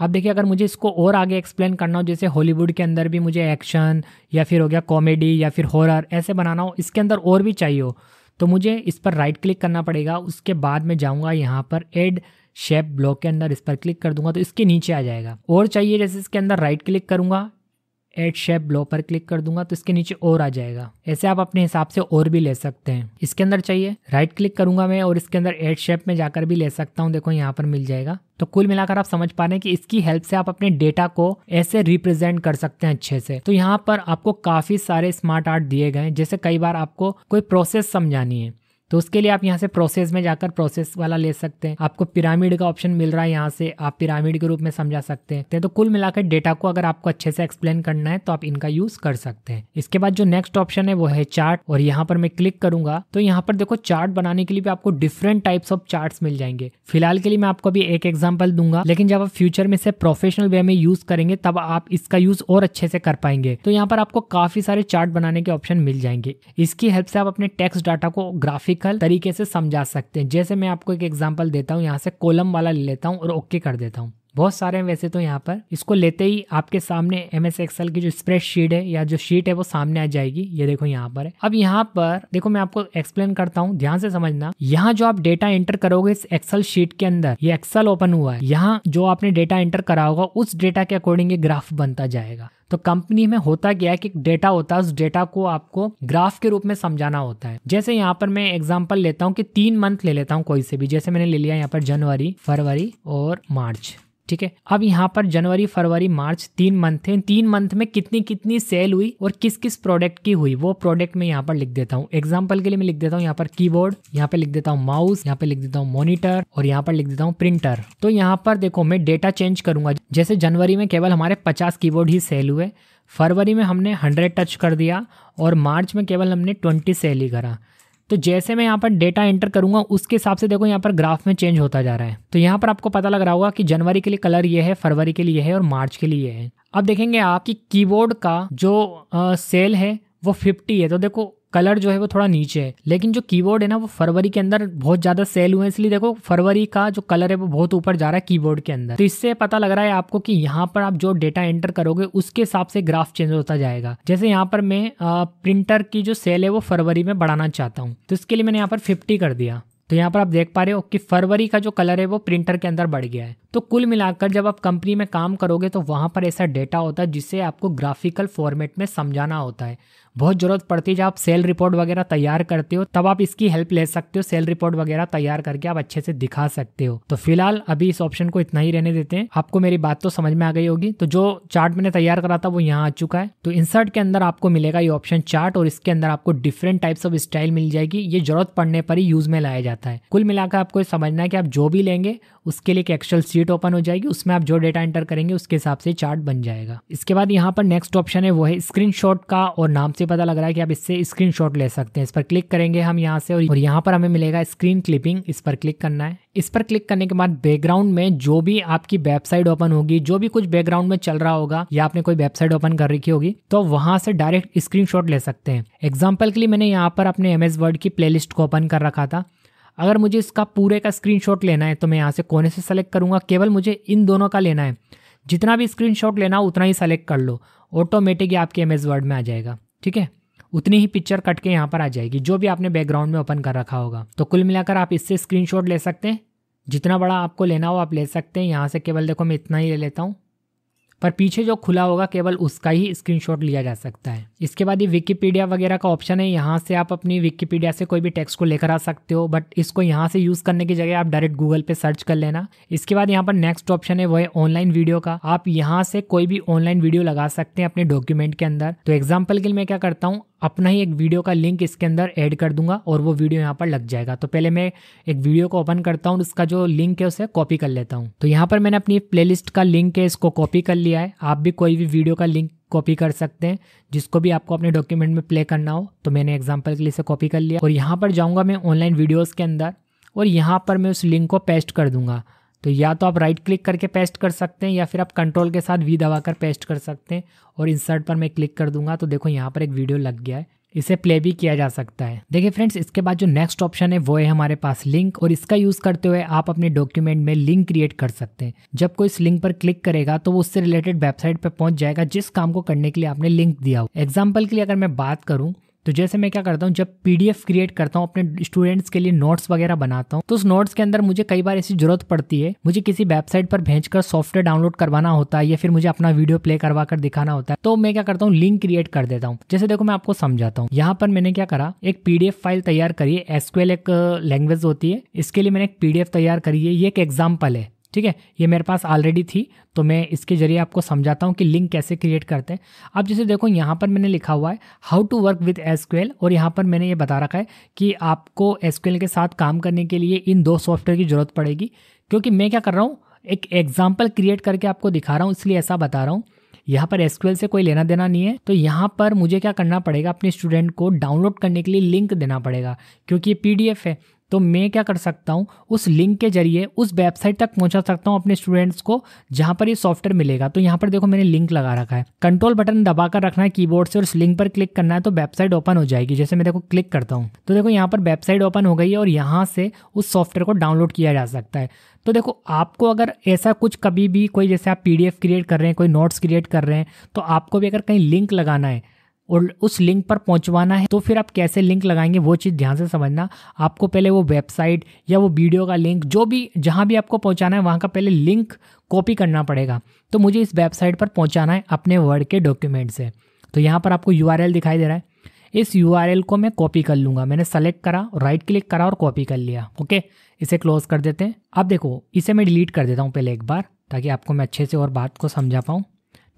अब देखिए अगर मुझे इसको और आगे एक्सप्लेन करना हो जैसे हॉलीवुड के अंदर भी मुझे एक्शन या फिर हो गया कॉमेडी या फिर हॉरर ऐसे बनाना हो इसके अंदर और भी चाहिए हो तो मुझे इस पर राइट क्लिक करना पड़ेगा उसके बाद मैं जाऊँगा यहाँ पर एड शेप ब्लॉक के अंदर इस पर क्लिक कर दूंगा तो इसके नीचे आ जाएगा और चाहिए जैसे इसके अंदर राइट क्लिक करूंगा एड शेप ब्लो पर क्लिक कर दूंगा तो इसके नीचे और आ जाएगा ऐसे आप अपने हिसाब से और भी ले सकते हैं इसके अंदर चाहिए राइट क्लिक करूंगा मैं और इसके अंदर एड शेप में जाकर भी ले सकता हूँ देखो यहाँ पर मिल जाएगा तो कुल मिलाकर आप समझ पा रहे हैं कि इसकी हेल्प से आप अपने डेटा को ऐसे रिप्रेजेंट कर सकते हैं अच्छे से तो यहाँ पर आपको काफी सारे स्मार्ट आर्ट दिए गए हैं जैसे कई बार आपको कोई प्रोसेस समझानी है तो उसके लिए आप यहाँ से प्रोसेस में जाकर प्रोसेस वाला ले सकते हैं आपको पिरामिड का ऑप्शन मिल रहा है यहाँ से आप पिरामिड के रूप में समझा सकते हैं तो, तो कुल मिलाकर डेटा को अगर आपको अच्छे से एक्सप्लेन करना है तो आप इनका यूज कर सकते हैं इसके बाद जो नेक्स्ट ऑप्शन है वो है चार्ट और यहाँ पर मैं क्लिक करूंगा तो यहाँ पर देखो चार्ट बनाने के लिए भी आपको डिफरेंट टाइप्स ऑफ चार्ट मिल जाएंगे फिलहाल के लिए मैं आपको अभी एक एग्जाम्पल दूंगा लेकिन जब आप फ्यूचर में से प्रोफेशनल वे में यूज करेंगे तब आप इसका यूज और अच्छे से कर पाएंगे तो यहाँ पर आपको काफी सारे चार्ट बनाने के ऑप्शन मिल जाएंगे इसकी हेल्प से आप अपने टेक्स्ट डाटा को ग्राफिक प्रैक्टिकल तरीके से समझा सकते हैं जैसे मैं आपको एक एग्जाम्पल देता हूँ यहाँ से कोलम वाला ले लेता हूँ और ओके कर देता हूँ बहुत सारे हैं वैसे तो यहाँ पर इसको लेते ही आपके सामने एम एस एक्सएल की जो स्प्रेड शीट है या जो शीट है वो सामने आ जाएगी ये देखो यहाँ पर है अब यहाँ पर देखो मैं आपको एक्सप्लेन करता हूँ ध्यान से समझना यहाँ जो आप डेटा एंटर करोगे इस एक्सल शीट के अंदर ये एक्सल ओपन हुआ है यहाँ जो आपने डेटा एंटर करा होगा उस डेटा के अकॉर्डिंग ये ग्राफ बनता जाएगा तो कंपनी में होता क्या है कि डेटा होता है उस डेटा को आपको ग्राफ के रूप में समझाना होता है जैसे यहाँ पर मैं एग्जाम्पल लेता हूँ कि तीन मंथ ले लेता हूँ कोई से भी जैसे मैंने ले लिया यहाँ पर जनवरी फरवरी और मार्च ठीक है अब यहाँ पर जनवरी फरवरी मार्च तीन मंथ है तीन मंथ में कितनी कितनी सेल हुई और किस किस प्रोडक्ट की हुई वो प्रोडक्ट मैं यहाँ पर लिख देता हूँ एग्जाम्पल के लिए मैं लिख देता हूँ यहाँ पर की बोर्ड यहाँ पे लिख देता हूँ माउस यहाँ पे लिख देता हूँ मोनिटर और यहाँ पर लिख देता हूँ प्रिंटर तो यहाँ पर देखो मैं डेटा चेंज करूंगा जैसे जनवरी में केवल हमारे पचास की ही सेल हुए फरवरी में हमने हंड्रेड टच कर दिया और मार्च में केवल हमने ट्वेंटी सेल ही करा तो जैसे मैं यहाँ पर डेटा एंटर करूंगा उसके हिसाब से देखो यहाँ पर ग्राफ में चेंज होता जा रहा है तो यहाँ पर आपको पता लग रहा होगा कि जनवरी के लिए कलर ये है फरवरी के लिए है और मार्च के लिए है अब देखेंगे आप कि कीबोर्ड का जो आ, सेल है वो फिफ्टी है तो देखो कलर जो है वो थोड़ा नीचे है लेकिन जो कीबोर्ड है ना वो फरवरी के अंदर बहुत ज्यादा सेल हुए हैं इसलिए देखो फरवरी का जो कलर है वो बहुत ऊपर जा रहा है कीबोर्ड के अंदर तो इससे पता लग रहा है आपको कि यहाँ पर आप जो डेटा एंटर करोगे उसके हिसाब से ग्राफ चेंज होता जाएगा जैसे यहाँ पर मैं प्रिंटर की जो सेल है वो फरवरी में बढ़ाना चाहता हूँ तो इसके लिए मैंने यहाँ पर फिफ्टी कर दिया तो यहाँ पर आप देख पा रहे हो कि फरवरी का जो कलर है वो प्रिंटर के अंदर बढ़ गया है तो कुल मिलाकर जब आप कंपनी में काम करोगे तो वहां पर ऐसा डेटा होता है जिसे आपको ग्राफिकल फॉर्मेट में समझाना होता है बहुत ज़रूरत पड़ती है जब आप सेल रिपोर्ट वगैरह तैयार करते हो तब आप इसकी हेल्प ले सकते हो सेल रिपोर्ट वगैरह तैयार करके आप अच्छे से दिखा सकते हो तो फिलहाल अभी इस ऑप्शन को इतना ही रहने देते हैं आपको मेरी बात तो समझ में आ गई होगी तो जो चार्ट मैंने तैयार करा था वो यहाँ आ चुका है तो इंसर्ट के अंदर आपको मिलेगा ये ऑप्शन चार्ट और इसके अंदर आपको डिफरेंट टाइप्स ऑफ स्टाइल मिल जाएगी ये जरूरत पड़ने पर ही यूज में लाया जाता है कुल मिलाकर आपको समझना है कि आप जो भी लेंगे उसके लिए एक एक्सल सीट ओपन हो जाएगी उसमें आप जो डेटा एंटर करेंगे उसके हिसाब से चार्ट बन जाएगा इसके बाद यहाँ पर नेक्स्ट ऑप्शन है वो है स्क्रीन का और नाम से पता लग रहा है कि आप इससे स्क्रीनशॉट ले सकते हैं इस पर क्लिक करेंगे हम यहाँ से और यहाँ पर हमें मिलेगा स्क्रीन क्लिपिंग इस पर क्लिक करना है इस पर क्लिक करने के बाद बैकग्राउंड में जो भी आपकी वेबसाइट ओपन होगी जो भी कुछ बैकग्राउंड में चल रहा होगा या आपने कोई वेबसाइट ओपन कर रखी होगी तो वहां से डायरेक्ट स्क्रीनशॉट ले सकते हैं एग्जाम्पल के लिए मैंने यहाँ पर अपने एम वर्ड की प्लेलिस्ट को ओपन कर रखा था अगर मुझे इसका पूरे का स्क्रीनशॉट लेना है तो मैं यहाँ से कोने से सेलेक्ट करूंगा केवल मुझे इन दोनों का लेना है जितना भी स्क्रीनशॉट लेना हो उतना ही सेलेक्ट कर लो ऑटोमेटिक आपके एम वर्ड में आ जाएगा ठीक है उतनी ही पिक्चर कट के यहाँ पर आ जाएगी जो भी आपने बैकग्राउंड में ओपन कर रखा होगा तो कुल मिलाकर आप इससे स्क्रीनशॉट ले सकते हैं जितना बड़ा आपको लेना हो आप ले सकते हैं यहाँ से केवल देखो मैं इतना ही ले लेता हूँ पर पीछे जो खुला होगा केवल उसका ही स्क्रीनशॉट लिया जा सकता है इसके बाद ये विकीपीडिया वगैरह का ऑप्शन है यहाँ से आप अपनी विकीपीडिया से कोई भी टेक्स्ट को लेकर आ सकते हो बट इसको यहाँ से यूज़ करने की जगह आप डायरेक्ट गूगल पे सर्च कर लेना इसके बाद यहाँ पर नेक्स्ट ऑप्शन है वह है ऑनलाइन वीडियो का आप यहाँ से कोई भी ऑनलाइन वीडियो लगा सकते हैं अपने डॉक्यूमेंट के अंदर तो एग्जाम्पल के लिए मैं क्या करता हूँ अपना ही एक वीडियो का लिंक इसके अंदर ऐड कर दूंगा और वो वीडियो यहाँ पर लग जाएगा तो पहले मैं एक वीडियो को ओपन करता हूँ उसका जो लिंक है उसे कॉपी कर लेता हूँ तो यहाँ पर मैंने अपनी प्लेलिस्ट का लिंक है इसको कॉपी कर लिया है आप भी कोई भी वीडियो का लिंक कॉपी कर सकते हैं जिसको भी आपको अपने डॉक्यूमेंट में प्ले करना हो तो मैंने एग्जाम्पल के लिए इसे कॉपी कर लिया और यहाँ पर जाऊँगा मैं ऑनलाइन वीडियोज़ के अंदर और यहाँ पर मैं उस लिंक को पेस्ट कर दूंगा तो या तो आप राइट क्लिक करके पेस्ट कर सकते हैं या फिर आप कंट्रोल के साथ वी दबा कर पेस्ट कर सकते हैं और इंसर्ट पर मैं क्लिक कर दूंगा तो देखो यहाँ पर एक वीडियो लग गया है इसे प्ले भी किया जा सकता है देखिए फ्रेंड्स इसके बाद जो नेक्स्ट ऑप्शन है वो है हमारे पास लिंक और इसका यूज़ करते हुए आप अपने डॉक्यूमेंट में लिंक क्रिएट कर सकते हैं जब कोई इस लिंक पर क्लिक करेगा तो वो उससे रिलेटेड वेबसाइट पर पहुंच जाएगा जिस काम को करने के लिए आपने लिंक दिया हो एग्जाम्पल के लिए अगर मैं बात करूँ तो जैसे मैं क्या करता हूँ जब पी क्रिएट करता हूँ अपने स्टूडेंट्स के लिए नोट्स वगैरह बनाता हूँ तो उस नोट्स के अंदर मुझे कई बार ऐसी जरूरत पड़ती है मुझे किसी वेबसाइट पर भेज सॉफ्टवेयर डाउनलोड करवाना होता है या फिर मुझे अपना वीडियो प्ले करवा कर दिखाना होता है तो मैं क्या करता हूँ लिंक क्रिएट कर देता हूँ जैसे देखो मैं आपको समझाता हूँ यहाँ पर मैंने क्या करा एक पीडीएफ फाइल तैयार करी है एसक्यूएल एक लैंग्वेज होती है इसके लिए मैंने एक पीडीएफ तैयार करी है ये एक एग्जाम्पल है ठीक है ये मेरे पास ऑलरेडी थी तो मैं इसके जरिए आपको समझाता हूँ कि लिंक कैसे क्रिएट करते हैं आप जैसे देखो यहाँ पर मैंने लिखा हुआ है how to work with S और यहाँ पर मैंने ये बता रखा है कि आपको एस के साथ काम करने के लिए इन दो सॉफ्टवेयर की ज़रूरत पड़ेगी क्योंकि मैं क्या कर रहा हूँ एक एग्जाम्पल क्रिएट करके आपको दिखा रहा हूँ इसलिए ऐसा बता रहा हूँ यहाँ पर एस से कोई लेना देना नहीं है तो यहाँ पर मुझे क्या करना पड़ेगा अपने स्टूडेंट को डाउनलोड करने के लिए लिंक देना पड़ेगा क्योंकि ये पी है तो मैं क्या कर सकता हूँ उस लिंक के जरिए उस वेबसाइट तक पहुँचा सकता हूँ अपने स्टूडेंट्स को जहाँ पर ये सॉफ्टवेयर मिलेगा तो यहाँ पर देखो मैंने लिंक लगा रखा है कंट्रोल बटन दबा कर रखना है कीबोर्ड से और उस लिंक पर क्लिक करना है तो वेबसाइट ओपन हो जाएगी जैसे मैं देखो क्लिक करता हूँ तो देखो यहाँ पर वेबसाइट ओपन हो गई है और यहाँ से उस सॉफ्टवेयर को डाउनलोड किया जा सकता है तो देखो आपको अगर ऐसा कुछ कभी भी कोई जैसे आप पी क्रिएट कर रहे हैं कोई नोट्स क्रिएट कर रहे हैं तो आपको भी अगर कहीं लिंक लगाना है और उस लिंक पर पहुंचवाना है तो फिर आप कैसे लिंक लगाएंगे वो चीज़ ध्यान से समझना आपको पहले वो वेबसाइट या वो वीडियो का लिंक जो भी जहाँ भी आपको पहुंचाना है वहाँ का पहले लिंक कॉपी करना पड़ेगा तो मुझे इस वेबसाइट पर पहुंचाना है अपने वर्ड के डॉक्यूमेंट से तो यहाँ पर आपको यू दिखाई दे रहा है इस यू को मैं कॉपी कर लूँगा मैंने सेलेक्ट करा राइट क्लिक करा और कॉपी कर लिया ओके इसे क्लोज कर देते हैं अब देखो इसे मैं डिलीट कर देता हूँ पहले एक बार ताकि आपको मैं अच्छे से और बात को समझा पाऊँ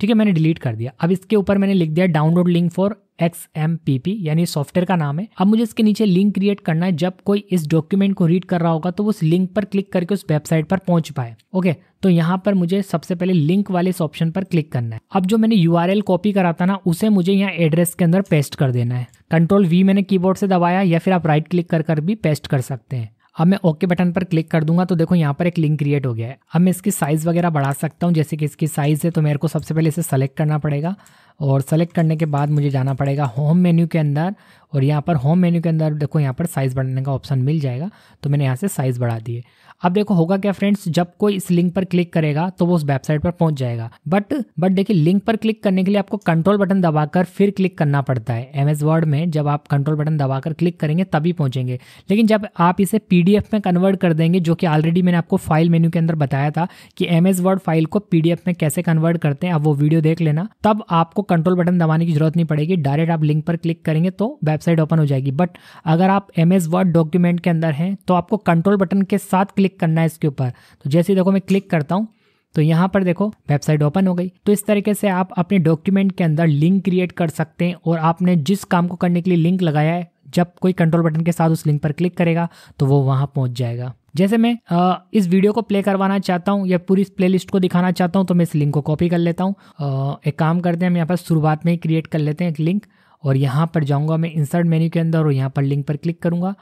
ठीक है मैंने डिलीट कर दिया अब इसके ऊपर मैंने लिख दिया download link for X M P P यानी सॉफ्टवेयर का नाम है अब मुझे इसके नीचे लिंक क्रिएट करना है जब कोई इस डॉक्यूमेंट को रीड कर रहा होगा तो उस लिंक पर क्लिक करके उस वेबसाइट पर पहुंच पाए ओके तो यहाँ पर मुझे सबसे पहले लिंक वाले इस ऑप्शन पर क्लिक करना है अब जो मैंने यू आर एल कॉपी करा था ना उसे मुझे यहाँ एड्रेस के अंदर पेस्ट कर देना है कंट्रोल वी मैंने कीबोर्ड से दबाया या फिर आप राइट क्लिक कर कर भी पेस्ट कर सकते हैं अब मैं ओके बटन पर क्लिक कर दूंगा तो देखो यहाँ पर एक लिंक क्रिएट हो गया है अब मैं इसकी साइज़ वगैरह बढ़ा सकता हूँ जैसे कि इसकी साइज़ है तो मेरे को सबसे पहले इसे सेलेक्ट करना पड़ेगा और सेलेक्ट करने के बाद मुझे जाना पड़ेगा होम मेन्यू के अंदर और यहाँ पर होम मेन्यू के अंदर देखो यहाँ पर साइज़ बढ़ाने का ऑप्शन मिल जाएगा तो मैंने यहाँ से साइज़ बढ़ा दिए अब देखो होगा क्या फ्रेंड्स जब कोई इस लिंक पर क्लिक करेगा तो वो उस वेबसाइट पर पहुंच जाएगा बट बट देखिए लिंक पर क्लिक करने के लिए आपको कंट्रोल बटन दबाकर फिर क्लिक करना पड़ता है एम एस वर्ड में जब आप कंट्रोल बटन दबाकर क्लिक करेंगे तभी पहुंचेंगे लेकिन जब आप इसे पी डी एफ में कन्वर्ट कर देंगे जो कि ऑलरेडी मैंने आपको फाइल मेन्यू के अंदर बताया था कि एम एस वर्ड फाइल को पी डी एफ में कैसे कन्वर्ट करते हैं आप वो वीडियो देख लेना तब आपको कंट्रोल बटन दबाने की जरूरत नहीं पड़ेगी डायरेक्ट आप लिंक पर क्लिक करेंगे तो वेबसाइट ओपन हो जाएगी बट अगर आप एम एस वर्ड डॉक्यूमेंट के अंदर हैं तो आपको कंट्रोल बटन के साथ क्लिक करना है इसके ऊपर तो जैसे देखो मैं क्लिक करता हूँ तो यहाँ पर देखो वेबसाइट ओपन हो गई तो इस तरीके से आप अपने डॉक्यूमेंट के अंदर लिंक क्रिएट कर सकते हैं और आपने जिस काम को करने के लिए लिंक लगाया है जब कोई कंट्रोल बटन के साथ उस लिंक पर क्लिक करेगा तो वो वहाँ पहुँच जाएगा जैसे मैं आ, इस वीडियो को प्ले करवाना चाहता हूँ या पूरी इस लिस्ट को दिखाना चाहता हूँ तो मैं इस लिंक को कॉपी कर लेता हूँ एक काम करते हैं हम यहाँ पर शुरुआत में ही क्रिएट कर लेते हैं एक लिंक और यहाँ पर जाऊँगा मैं इंसर्ट मेन्यू के अंदर और यहाँ पर लिंक पर क्लिक करूँगा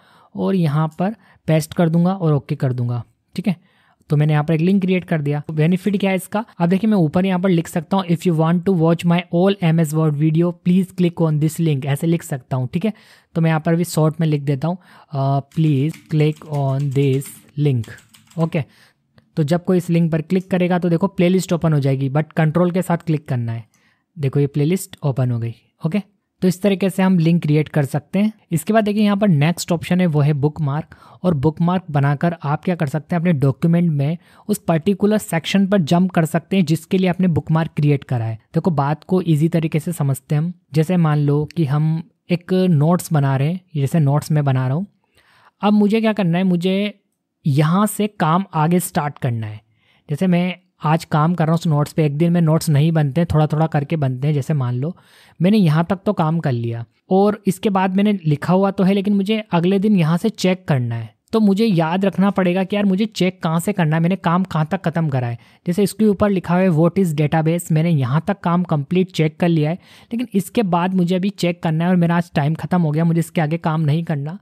और यहाँ पर पेस्ट कर दूँगा और ओके कर दूँगा ठीक है तो मैंने यहाँ पर एक लिंक क्रिएट कर दिया बेनिफिट क्या है इसका अब देखिए मैं ऊपर यहाँ पर लिख सकता हूँ if you want to watch my all M S Word video please click on this link ऐसे लिख सकता हूँ ठीक है तो मैं यहाँ पर भी शॉर्ट में लिख देता हूँ please click on this link okay तो जब कोई इस लिंक पर क्लिक करेगा तो देखो प्लेलिस्ट ओपन हो जाएगी बट कंट्रोल के साथ क्लिक करना है देखो ये प्लेलिस्ट ओपन हो गई ओके तो इस तरीके से हम लिंक क्रिएट कर सकते हैं इसके बाद देखिए यहाँ पर नेक्स्ट ऑप्शन है वो है बुक मार्क और बुक मार्क बनाकर आप क्या कर सकते हैं अपने डॉक्यूमेंट में उस पर्टिकुलर सेक्शन पर जंप कर सकते हैं जिसके लिए आपने बुक मार्क क्रिएट करा है देखो बात को ईजी तरीके से समझते हैं हम जैसे मान लो कि हम एक नोट्स बना रहे हैं जैसे नोट्स में बना रहा हूँ अब मुझे क्या करना है मुझे यहाँ से काम आगे स्टार्ट करना है जैसे मैं आज काम कर रहा हूँ उस नोट्स पे एक दिन में नोट्स नहीं बनते हैं थोड़ा थोड़ा करके बनते हैं जैसे मान लो मैंने यहाँ तक तो काम कर लिया और इसके बाद मैंने लिखा हुआ तो है लेकिन मुझे अगले दिन यहाँ से चेक करना है तो मुझे याद रखना पड़ेगा कि यार मुझे चेक कहाँ से करना है मैंने काम कहाँ तक ख़त्म करा है जैसे इसके ऊपर लिखा हुआ है वोट इज़ डेटा मैंने यहाँ तक काम कंप्लीट चेक कर लिया है लेकिन इसके बाद मुझे अभी चेक करना है और मेरा आज टाइम ख़त्म हो गया मुझे इसके आगे काम नहीं करना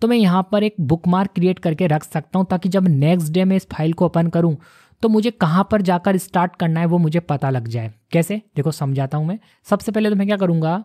तो मैं यहाँ पर एक बुक मार्क क्रिएट करके रख सकता हूँ ताकि जब नेक्स्ट डे मैं इस फाइल को ओपन करूँ तो मुझे कहाँ पर जाकर स्टार्ट करना है वो मुझे पता लग जाए कैसे देखो समझाता हूँ मैं सबसे पहले तो मैं क्या करूँगा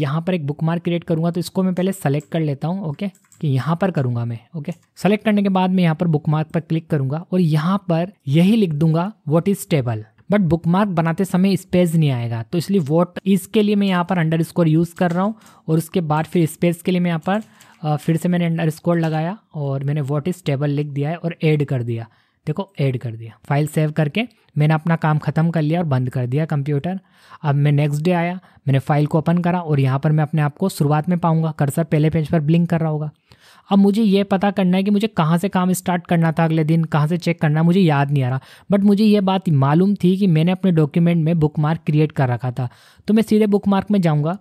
यहाँ पर एक बुक मार्क क्रिएट करूँगा तो इसको मैं पहले सेलेक्ट कर लेता हूँ ओके कि यहाँ पर करूँगा मैं ओके सेलेक्ट करने के बाद मैं यहाँ पर बुक मार्क पर क्लिक करूँगा और यहाँ पर यही लिख दूंगा what is table but bookmark बनाते समय स्पेस नहीं आएगा तो इसलिए वॉट इसके लिए मैं यहाँ पर अंडर स्कोर यूज़ कर रहा हूँ और उसके बाद फिर स्पेस के लिए मैं यहाँ पर फिर से मैंने अंडर स्कोर लगाया और मैंने वॉट इज़ टेबल लिख दिया है और ऐड कर दिया देखो ऐड कर दिया फाइल सेव करके मैंने अपना काम ख़त्म कर लिया और बंद कर दिया कंप्यूटर अब मैं नेक्स्ट डे आया मैंने फाइल को ओपन करा और यहाँ पर मैं अपने आप को शुरुआत में पाऊँगा कर्सर पहले पेज पर ब्लिंक कर रहा होगा अब मुझे ये पता करना है कि मुझे कहाँ से काम स्टार्ट करना था अगले दिन कहाँ से चेक करना मुझे याद नहीं आ रहा बट मुझे ये बात मालूम थी कि मैंने अपने डॉक्यूमेंट में बुक मार्क क्रिएट कर रखा था तो मैं सीधे बुक मार्क में जाऊँगा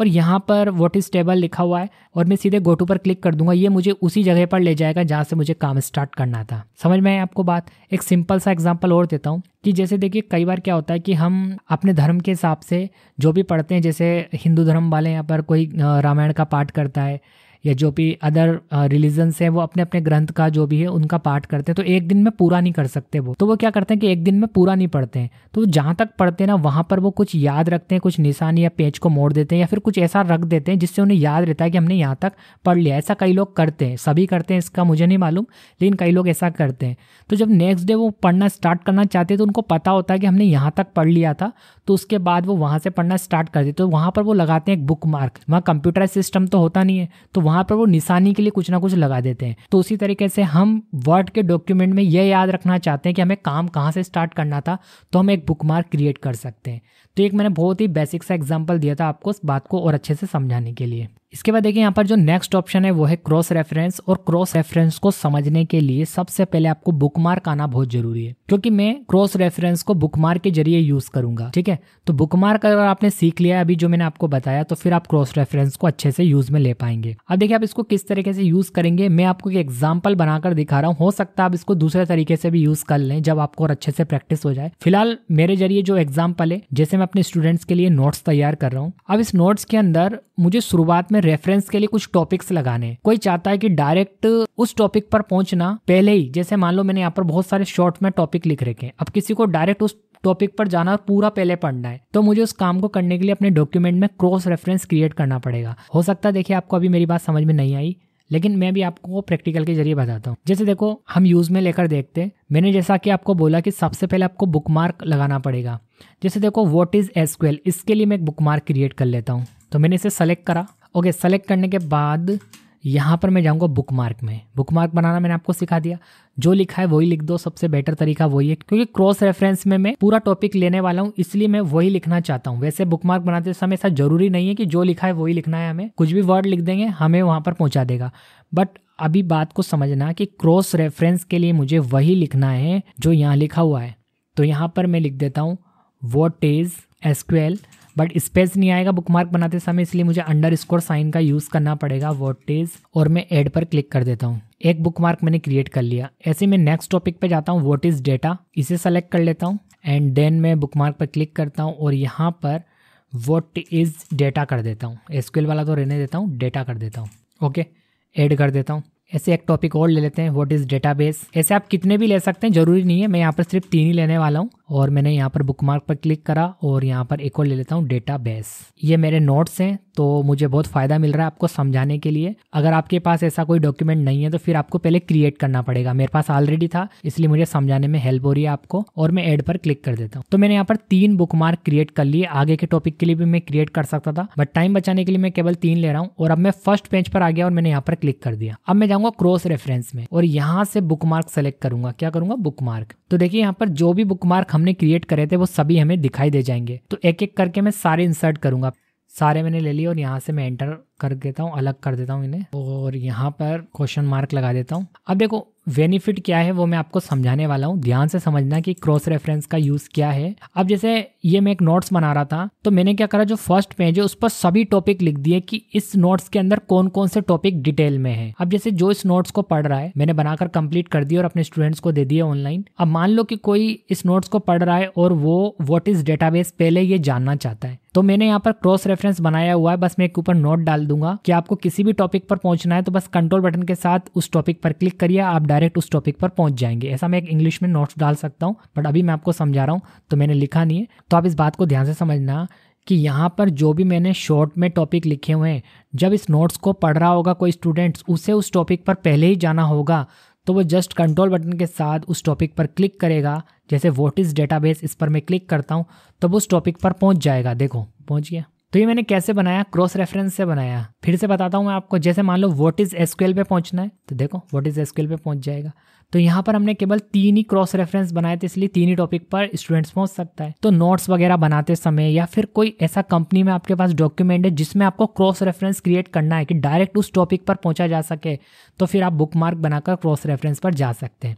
और यहाँ पर वॉट इज़ टेबल लिखा हुआ है और मैं सीधे गोटू पर क्लिक कर दूंगा ये मुझे उसी जगह पर ले जाएगा जहाँ से मुझे काम स्टार्ट करना था समझ में आपको बात एक सिंपल सा एग्जाम्पल और देता हूँ कि जैसे देखिए कई बार क्या होता है कि हम अपने धर्म के हिसाब से जो भी पढ़ते हैं जैसे हिंदू धर्म वाले यहाँ पर कोई रामायण का पाठ करता है या जो भी अदर रिलीजन्स uh, हैं वो अपने अपने ग्रंथ का जो भी है उनका पाठ करते हैं तो एक दिन में पूरा नहीं कर सकते वो तो वो क्या करते हैं कि एक दिन में पूरा नहीं पढ़ते हैं तो जहाँ तक पढ़ते हैं ना वहाँ पर वो कुछ याद रखते हैं कुछ निशान या पेज को मोड़ देते हैं या फिर कुछ ऐसा रख देते हैं जिससे उन्हें याद रहता है कि हमने यहाँ तक पढ़ लिया ऐसा कई लोग करते हैं सभी करते हैं इसका मुझे नहीं मालूम लेकिन कई लोग ऐसा करते हैं तो जब नेक्स्ट डे वो पढ़ना स्टार्ट करना चाहते तो उनको पता होता है कि हमने यहाँ तक पढ़ लिया था तो उसके बाद वो वहाँ से पढ़ना स्टार्ट कर देते तो वहाँ पर वो लगाते हैं एक बुक मार्क वहाँ कंप्यूटर सिस्टम तो होता नहीं है तो वहाँ पर वो निशानी के लिए कुछ ना कुछ लगा देते हैं तो उसी तरीके से हम वर्ड के डॉक्यूमेंट में यह याद रखना चाहते हैं कि हमें काम कहाँ से स्टार्ट करना था तो हम एक बुक मार्क क्रिएट कर सकते हैं तो एक मैंने बहुत ही बेसिक सा एग्जाम्पल दिया था आपको इस बात को और अच्छे से समझाने के लिए इसके बाद देखिए यहाँ पर जो नेक्स्ट ऑप्शन है वो है क्रॉस रेफरेंस और क्रॉस रेफरेंस को समझने के लिए सबसे पहले आपको बुकमार्क आना बहुत जरूरी है क्योंकि मैं क्रॉस रेफरेंस को बुकमार्क के जरिए यूज करूंगा ठीक है तो बुकमार्क अगर आपने सीख लिया अभी जो मैंने आपको बताया तो फिर आप क्रॉस रेफरेंस को अच्छे से यूज में ले पाएंगे अब देखिए आप इसको किस तरीके से यूज करेंगे मैं आपको एक एग्जाम्पल बनाकर दिखा रहा हूँ हो सकता है आप इसको दूसरे तरीके से भी यूज कर लें जब आपको और अच्छे से प्रैक्टिस हो जाए फिलहाल मेरे जरिए जो एग्जाम्पल है जैसे मैं अपने स्टूडेंट्स के लिए नोट्स तैयार कर रहा हूँ अब इस नोट्स के अंदर मुझे शुरुआत में उसमें रेफरेंस के लिए कुछ टॉपिक्स लगाने कोई चाहता है कि डायरेक्ट उस टॉपिक पर पहुंचना पहले ही जैसे मान लो मैंने यहाँ पर बहुत सारे शॉर्ट में टॉपिक लिख रखे हैं अब किसी को डायरेक्ट उस टॉपिक पर जाना और पूरा पहले पढ़ना है तो मुझे उस काम को करने के लिए अपने डॉक्यूमेंट में क्रॉस रेफरेंस क्रिएट करना पड़ेगा हो सकता है देखिए आपको अभी मेरी बात समझ में नहीं आई लेकिन मैं भी आपको प्रैक्टिकल के जरिए बताता हूँ जैसे देखो हम यूज़ में लेकर देखते हैं मैंने जैसा कि आपको बोला कि सबसे पहले आपको बुक मार्क लगाना पड़ेगा जैसे देखो वॉट इज़ एस इसके लिए मैं एक बुक मार्क क्रिएट कर लेता हूँ तो मैंने इसे सेलेक्ट करा ओके सेलेक्ट करने के बाद यहाँ पर मैं जाऊँगा बुक मार्क में बुक मार्क बनाना मैंने आपको सिखा दिया जो लिखा है वही लिख दो सबसे बेटर तरीका वही है क्योंकि क्रॉस रेफरेंस में मैं पूरा टॉपिक लेने वाला हूँ इसलिए मैं वही लिखना चाहता हूँ वैसे बुक मार्क बनाते समय ऐसा जरूरी नहीं है कि जो लिखा है वही लिखना है हमें कुछ भी वर्ड लिख देंगे हमें वहाँ पर पहुँचा देगा बट अभी बात को समझना कि क्रॉस रेफरेंस के लिए मुझे वही लिखना है जो यहाँ लिखा हुआ है तो यहाँ पर मैं लिख देता हूँ what is SQL but space नहीं आएगा बुक मार्क बनाते समय इसलिए मुझे अंडर स्कोर साइन का यूज़ करना पड़ेगा वॉट इज़ और मैं एड पर क्लिक कर देता हूँ एक बुक मार्क मैंने क्रिएट कर लिया ऐसे मैं नेक्स्ट टॉपिक पे जाता हूँ वॉट इज़ डेटा इसे सेलेक्ट कर लेता हूँ एंड देन मैं बुक मार्क पर क्लिक करता हूँ और यहाँ पर वॉट इज़ डेटा कर देता हूँ एसक्यूएल वाला तो रहने देता हूँ डेटा कर देता हूँ ओके एड ऐड कर देता हूँ ऐसे एक टॉपिक और ले लेते हैं व्हाट इज़ डेटाबेस ऐसे आप कितने भी ले सकते हैं जरूरी नहीं है मैं यहाँ पर सिर्फ तीन ही लेने वाला हूँ और मैंने यहाँ पर बुकमार्क पर क्लिक करा और यहाँ पर एक और ले लेता हूँ डेटाबेस ये मेरे नोट्स हैं तो मुझे बहुत फ़ायदा मिल रहा है आपको समझाने के लिए अगर आपके पास ऐसा कोई डॉक्यूमेंट नहीं है तो फिर आपको पहले क्रिएट करना पड़ेगा मेरे पास ऑलरेडी था इसलिए मुझे समझाने में हेल्प हो रही है आपको और मैं एड पर क्लिक कर देता हूँ तो मैंने यहाँ पर तीन बुक क्रिएट कर लिए आगे के टॉपिक के लिए भी मैं क्रिएट कर सकता था बट टाइम बचाने के लिए मैं केवल तीन ले रहा हूँ और अब मैं फर्स्ट पेज पर आ गया और मैंने यहाँ पर क्लिक कर दिया अब मैं जाऊँगा क्रॉस रेफरेंस में और यहाँ से बुक सेलेक्ट करूंगा क्या करूंगा बुक तो देखिए यहाँ पर जो भी बुक हमने क्रिएट करे थे वो सभी हमें दिखाई दे जाएंगे तो एक एक करके मैं सारे इंसर्ट करूंगा सारे मैंने ले लिए और यहाँ से मैं एंटर कर देता हूँ अलग कर देता हूँ इन्हें और यहाँ पर क्वेश्चन मार्क लगा देता हूँ अब देखो बेनिफिट क्या है वो मैं आपको समझाने वाला हूँ ध्यान से समझना कि क्रॉस रेफरेंस का यूज़ क्या है अब जैसे ये मैं एक नोट्स बना रहा था तो मैंने क्या करा जो फर्स्ट पेज है उस पर सभी टॉपिक लिख दिए कि इस नोट्स के अंदर कौन कौन से टॉपिक डिटेल में है अब जैसे जो इस नोट्स को पढ़ रहा है मैंने बनाकर कंप्लीट कर दिया और अपने स्टूडेंट्स को दे दिया ऑनलाइन अब मान लो कि कोई इस नोट्स को पढ़ रहा है और वो वॉट इज डेटाबेस पहले ये जानना चाहता है तो मैंने यहाँ पर क्रॉस रेफरेंस बनाया हुआ है बस मैं एक ऊपर नोट डाल दूंगा कि आपको किसी भी टॉपिक पर पहुंचना है तो बस कंट्रोल बटन के साथ उस टॉपिक पर क्लिक करिए आप डायरेक्ट डायरेक्ट उस टॉपिक पर पहुंच जाएंगे ऐसा मैं एक इंग्लिश में नोट्स डाल सकता हूं बट अभी मैं आपको समझा रहा हूं तो मैंने लिखा नहीं है तो आप इस बात को ध्यान से समझना कि यहाँ पर जो भी मैंने शॉर्ट में टॉपिक लिखे हुए हैं जब इस नोट्स को पढ़ रहा होगा कोई स्टूडेंट्स उसे उस टॉपिक पर पहले ही जाना होगा तो वो जस्ट कंट्रोल बटन के साथ उस टॉपिक पर क्लिक करेगा जैसे वोट इज़ डेटाबेस इस पर मैं क्लिक करता हूँ तब तो उस टॉपिक पर पहुँच जाएगा देखो पहुँच गया तो ये मैंने कैसे बनाया क्रॉस रेफरेंस से बनाया फिर से बताता हूँ मैं आपको जैसे मान लो वॉट इज एसक्यूएल पे पहुंचना है तो देखो वॉट इज एसक्यूएल पे पहुंच जाएगा तो यहाँ पर हमने केवल तीन ही क्रॉस रेफरेंस बनाए थे इसलिए तीन ही टॉपिक पर स्टूडेंट्स पहुंच सकता है तो नोट्स वगैरह बनाते समय या फिर कोई ऐसा कंपनी में आपके पास डॉक्यूमेंट है जिसमें आपको क्रॉस रेफरेंस क्रिएट करना है कि डायरेक्ट उस टॉपिक पर पहुंचा जा सके तो फिर आप बुक मार्क बनाकर क्रॉस रेफरेंस पर जा सकते हैं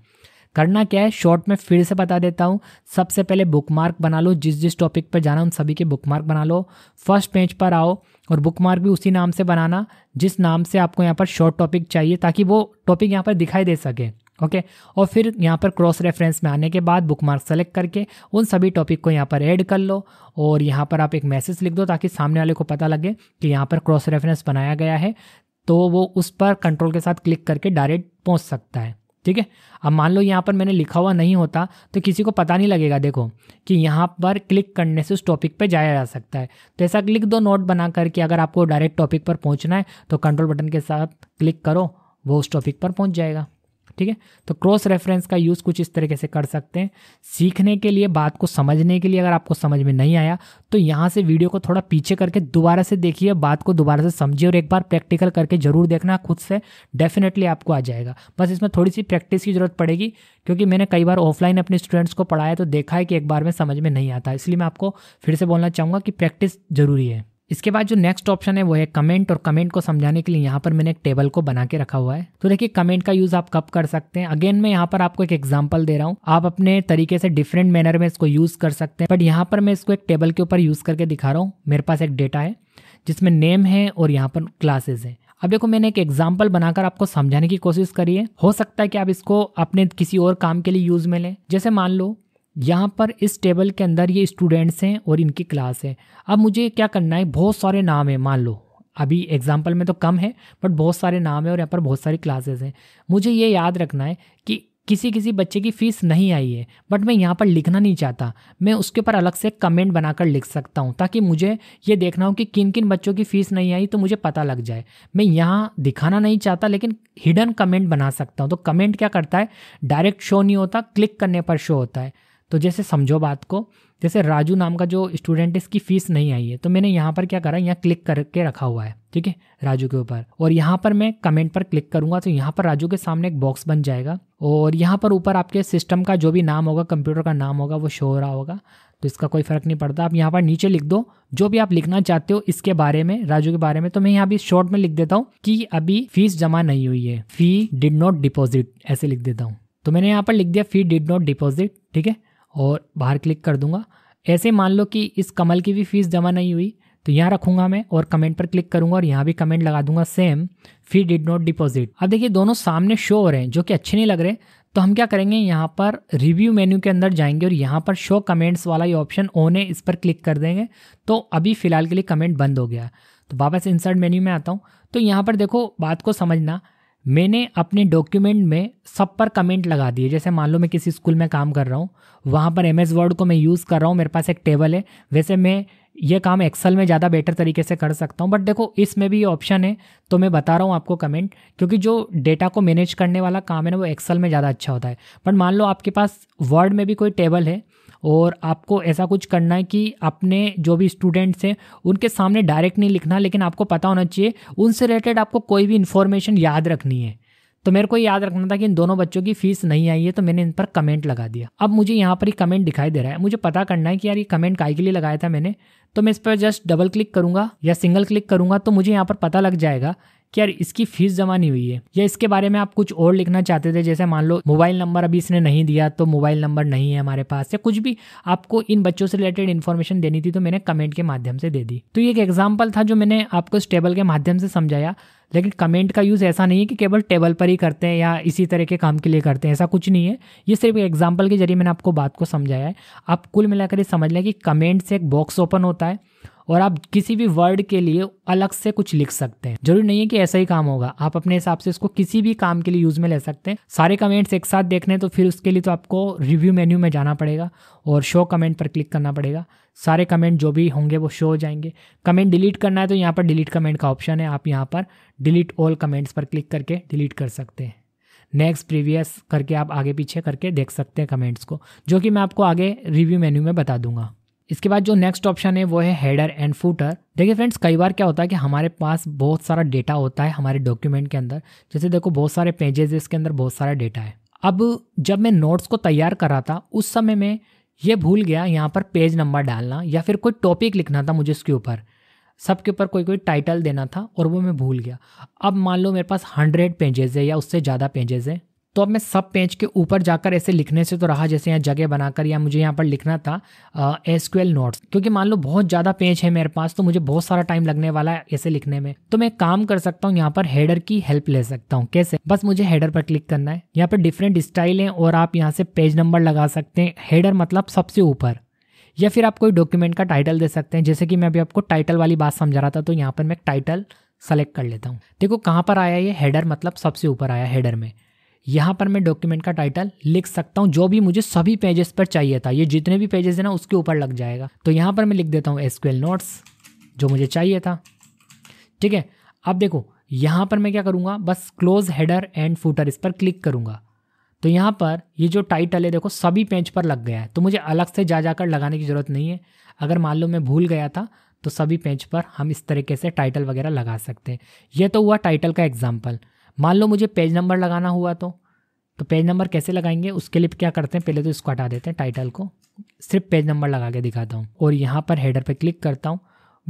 करना क्या है शॉर्ट में फिर से बता देता हूँ सबसे पहले बुकमार्क बना लो जिस जिस टॉपिक पर जाना उन सभी के बुकमार्क बना लो फर्स्ट पेज पर आओ और बुकमार्क भी उसी नाम से बनाना जिस नाम से आपको यहाँ पर शॉर्ट टॉपिक चाहिए ताकि वो टॉपिक यहाँ पर दिखाई दे सके ओके okay? और फिर यहाँ पर क्रॉस रेफरेंस में आने के बाद बुक मार्क सेलेक्ट करके उन सभी टॉपिक को यहाँ पर ऐड कर लो और यहाँ पर आप एक मैसेज लिख दो ताकि सामने वाले को पता लगे कि यहाँ पर क्रॉस रेफरेंस बनाया गया है तो वो उस पर कंट्रोल के साथ क्लिक करके डायरेक्ट पहुँच सकता है ठीक है अब मान लो यहाँ पर मैंने लिखा हुआ नहीं होता तो किसी को पता नहीं लगेगा देखो कि यहाँ पर क्लिक करने से उस टॉपिक पे जाया जा सकता है तो ऐसा क्लिक दो नोट बना करके अगर आपको डायरेक्ट टॉपिक पर पहुँचना है तो कंट्रोल बटन के साथ क्लिक करो वो उस टॉपिक पर पहुँच जाएगा ठीक है तो क्रॉस रेफरेंस का यूज़ कुछ इस तरीके से कर सकते हैं सीखने के लिए बात को समझने के लिए अगर आपको समझ में नहीं आया तो यहाँ से वीडियो को थोड़ा पीछे करके दोबारा से देखिए बात को दोबारा से समझिए और एक बार प्रैक्टिकल करके ज़रूर देखना खुद से डेफिनेटली आपको आ जाएगा बस इसमें थोड़ी सी प्रैक्टिस की ज़रूरत पड़ेगी क्योंकि मैंने कई बार ऑफलाइन अपने स्टूडेंट्स को पढ़ाया तो देखा है कि एक बार में समझ में नहीं आता इसलिए मैं आपको फिर से बोलना चाहूँगा कि प्रैक्टिस ज़रूरी है इसके बाद जो नेक्स्ट ऑप्शन है वो है कमेंट और कमेंट को समझाने के लिए यहाँ पर मैंने एक टेबल को बना के रखा हुआ है तो देखिए कमेंट का यूज़ आप कब कर सकते हैं अगेन मैं यहाँ पर आपको एक एग्जाम्पल दे रहा हूँ आप अपने तरीके से डिफरेंट मैनर में इसको यूज़ कर सकते हैं बट यहाँ पर मैं इसको एक टेबल के ऊपर यूज़ करके दिखा रहा हूँ मेरे पास एक डेटा है जिसमें नेम है और यहाँ पर क्लासेज है अब देखो मैंने एक एग्जाम्पल बनाकर आपको समझाने की कोशिश करी है हो सकता है कि आप इसको अपने किसी और काम के लिए यूज़ में लें जैसे मान लो यहाँ पर इस टेबल के अंदर ये स्टूडेंट्स हैं और इनकी क्लास है अब मुझे क्या करना है बहुत सारे नाम हैं मान लो अभी एग्जाम्पल में तो कम है बट बहुत सारे नाम हैं और यहाँ पर बहुत सारी क्लासेस हैं मुझे ये याद रखना है कि किसी किसी बच्चे की फ़ीस नहीं आई है बट मैं यहाँ पर लिखना नहीं चाहता मैं उसके ऊपर अलग से कमेंट बनाकर लिख सकता हूँ ताकि मुझे ये देखना हो कि किन किन बच्चों की फ़ीस नहीं आई तो मुझे पता लग जाए मैं यहाँ दिखाना नहीं चाहता लेकिन हिडन कमेंट बना सकता हूँ तो कमेंट क्या करता है डायरेक्ट शो नहीं होता क्लिक करने पर शो होता है तो जैसे समझो बात को जैसे राजू नाम का जो स्टूडेंट है इसकी फ़ीस नहीं आई है तो मैंने यहाँ पर क्या करा यहाँ क्लिक करके रखा हुआ है ठीक है राजू के ऊपर और यहाँ पर मैं कमेंट पर क्लिक करूंगा तो यहाँ पर राजू के सामने एक बॉक्स बन जाएगा और यहाँ पर ऊपर आपके सिस्टम का जो भी नाम होगा कंप्यूटर का नाम होगा वो शो हो रहा होगा तो इसका कोई फ़र्क नहीं पड़ता आप यहाँ पर नीचे लिख दो जो भी आप लिखना चाहते हो इसके बारे में राजू के बारे में तो मैं यहाँ भी शॉर्ट में लिख देता हूँ कि अभी फ़ीस जमा नहीं हुई है फ़ी डिड नॉट डिपॉजिट ऐसे लिख देता हूँ तो मैंने यहाँ पर लिख दिया फ़ी डिड नॉट डिपॉजिट ठीक है और बाहर क्लिक कर दूंगा ऐसे मान लो कि इस कमल की भी फ़ीस जमा नहीं हुई तो यहाँ रखूँगा मैं और कमेंट पर क्लिक करूँगा और यहाँ भी कमेंट लगा दूंगा same fee did not deposit अब देखिए दोनों सामने शो हो रहे हैं जो कि अच्छे नहीं लग रहे तो हम क्या करेंगे यहाँ पर रिव्यू मेन्यू के अंदर जाएंगे और यहाँ पर शो कमेंट्स वाला ये ऑप्शन ओन है इस पर क्लिक कर देंगे तो अभी फ़िलहाल के लिए कमेंट बंद हो गया तो वापस इंसर्ट मेन्यू में आता हूँ तो यहाँ पर देखो बात को समझना मैंने अपने डॉक्यूमेंट में सब पर कमेंट लगा दिए जैसे मान लो मैं किसी स्कूल में काम कर रहा हूँ वहाँ पर एम एस वर्ड को मैं यूज़ कर रहा हूँ मेरे पास एक टेबल है वैसे मैं ये काम एक्सेल में ज़्यादा बेटर तरीके से कर सकता हूँ बट देखो इसमें भी ये ऑप्शन है तो मैं बता रहा हूँ आपको कमेंट क्योंकि जो डेटा को मैनेज करने वाला काम है ना वो एक्सेल में ज़्यादा अच्छा होता है बट मान लो आपके पास वर्ड में भी कोई टेबल है और आपको ऐसा कुछ करना है कि अपने जो भी स्टूडेंट्स हैं उनके सामने डायरेक्ट नहीं लिखना लेकिन आपको पता होना चाहिए उनसे रिलेटेड आपको कोई भी इन्फॉर्मेशन याद रखनी है तो मेरे को याद रखना था कि इन दोनों बच्चों की फीस नहीं आई है तो मैंने इन पर कमेंट लगा दिया अब मुझे यहाँ पर ही कमेंट दिखाई दे रहा है मुझे पता करना है कि यार ये कमेंट काय के लिए लगाया था मैंने तो मैं इस पर जस्ट डबल क्लिक करूँगा या सिंगल क्लिक करूँगा तो मुझे यहाँ पर पता लग जाएगा कि यार इसकी फीस जमा नहीं हुई है या इसके बारे में आप कुछ और लिखना चाहते थे जैसे मान लो मोबाइल नंबर अभी इसने नहीं दिया तो मोबाइल नंबर नहीं है हमारे पास या कुछ भी आपको इन बच्चों से रिलेटेड इन्फॉर्मेशन देनी थी तो मैंने कमेंट के माध्यम से दे दी तो ये एक एग्जाम्पल था जो मैंने आपको इस टेबल के माध्यम से समझाया लेकिन कमेंट का यूज़ ऐसा नहीं है कि केवल टेबल पर ही करते हैं या इसी तरह के काम के लिए करते हैं ऐसा कुछ नहीं है ये सिर्फ एक एग्जाम्पल के जरिए मैंने आपको बात को समझाया है आप कुल मिलाकर ये समझ लें कि कमेंट से एक बॉक्स ओपन होता है और आप किसी भी वर्ड के लिए अलग से कुछ लिख सकते हैं जरूरी नहीं है कि ऐसा ही काम होगा आप अपने हिसाब से इसको किसी भी काम के लिए यूज में ले सकते हैं सारे कमेंट्स एक साथ देखने तो फिर उसके लिए तो आपको रिव्यू मेन्यू में जाना पड़ेगा और शो कमेंट पर क्लिक करना पड़ेगा सारे कमेंट जो भी होंगे वो शो हो जाएंगे कमेंट डिलीट करना है तो यहाँ पर डिलीट कमेंट का ऑप्शन है आप यहाँ पर डिलीट ऑल कमेंट्स पर क्लिक करके डिलीट कर सकते हैं नेक्स्ट प्रीवियस करके आप आगे पीछे करके देख सकते हैं कमेंट्स को जो कि मैं आपको आगे रिव्यू मेन्यू में बता दूंगा इसके बाद जो नेक्स्ट ऑप्शन है वो है हेडर एंड फूटर देखिए फ्रेंड्स कई बार क्या होता है कि हमारे पास बहुत सारा डेटा होता है हमारे डॉक्यूमेंट के अंदर जैसे देखो बहुत सारे पेजेस इसके अंदर बहुत सारा डेटा है अब जब मैं नोट्स को तैयार कर रहा था उस समय में ये भूल गया यहाँ पर पेज नंबर डालना या फिर कोई टॉपिक लिखना था मुझे इसके ऊपर सबके ऊपर कोई कोई टाइटल देना था और वो मैं भूल गया अब मान लो मेरे पास हंड्रेड पेजेज़ है या उससे ज़्यादा पेजेज़ हैं तो अब मैं सब पेज के ऊपर जाकर ऐसे लिखने से तो रहा जैसे यहाँ जगह बनाकर या मुझे यहाँ पर लिखना था एस क्यूएल नोट्स क्योंकि मान लो बहुत ज़्यादा पेज है मेरे पास तो मुझे बहुत सारा टाइम लगने वाला है ऐसे लिखने में तो मैं काम कर सकता हूँ यहाँ पर हेडर की हेल्प ले सकता हूँ कैसे बस मुझे हेडर पर क्लिक करना है यहाँ पर डिफरेंट स्टाइल है और आप यहाँ से पेज नंबर लगा सकते हैं हेडर मतलब सबसे ऊपर या फिर आप कोई डॉक्यूमेंट का टाइटल दे सकते हैं जैसे कि मैं अभी आपको टाइटल वाली बात समझा रहा था तो यहाँ पर मैं टाइटल सेलेक्ट कर लेता हूँ देखो कहाँ पर आया ये हेडर मतलब सबसे ऊपर आया हेडर में यहाँ पर मैं डॉक्यूमेंट का टाइटल लिख सकता हूँ जो भी मुझे सभी पेजेस पर चाहिए था ये जितने भी पेजेस है ना उसके ऊपर लग जाएगा तो यहाँ पर मैं लिख देता हूँ एसक्यूएल नोट्स जो मुझे चाहिए था ठीक है अब देखो यहाँ पर मैं क्या करूँगा बस क्लोज हेडर एंड फूटर इस पर क्लिक करूँगा तो यहाँ पर ये जो टाइटल है देखो सभी पेज पर लग गया है तो मुझे अलग से जा जाकर लगाने की ज़रूरत नहीं है अगर मान लो मैं भूल गया था तो सभी पेज पर हम इस तरीके से टाइटल वगैरह लगा सकते हैं ये तो हुआ टाइटल का एग्जाम्पल मान लो मुझे पेज नंबर लगाना हुआ तो तो पेज नंबर कैसे लगाएंगे उसके लिए क्या करते हैं पहले तो इसको हटा देते हैं टाइटल को सिर्फ पेज नंबर लगा के दिखाता हूँ और यहाँ पर हेडर पर क्लिक करता हूँ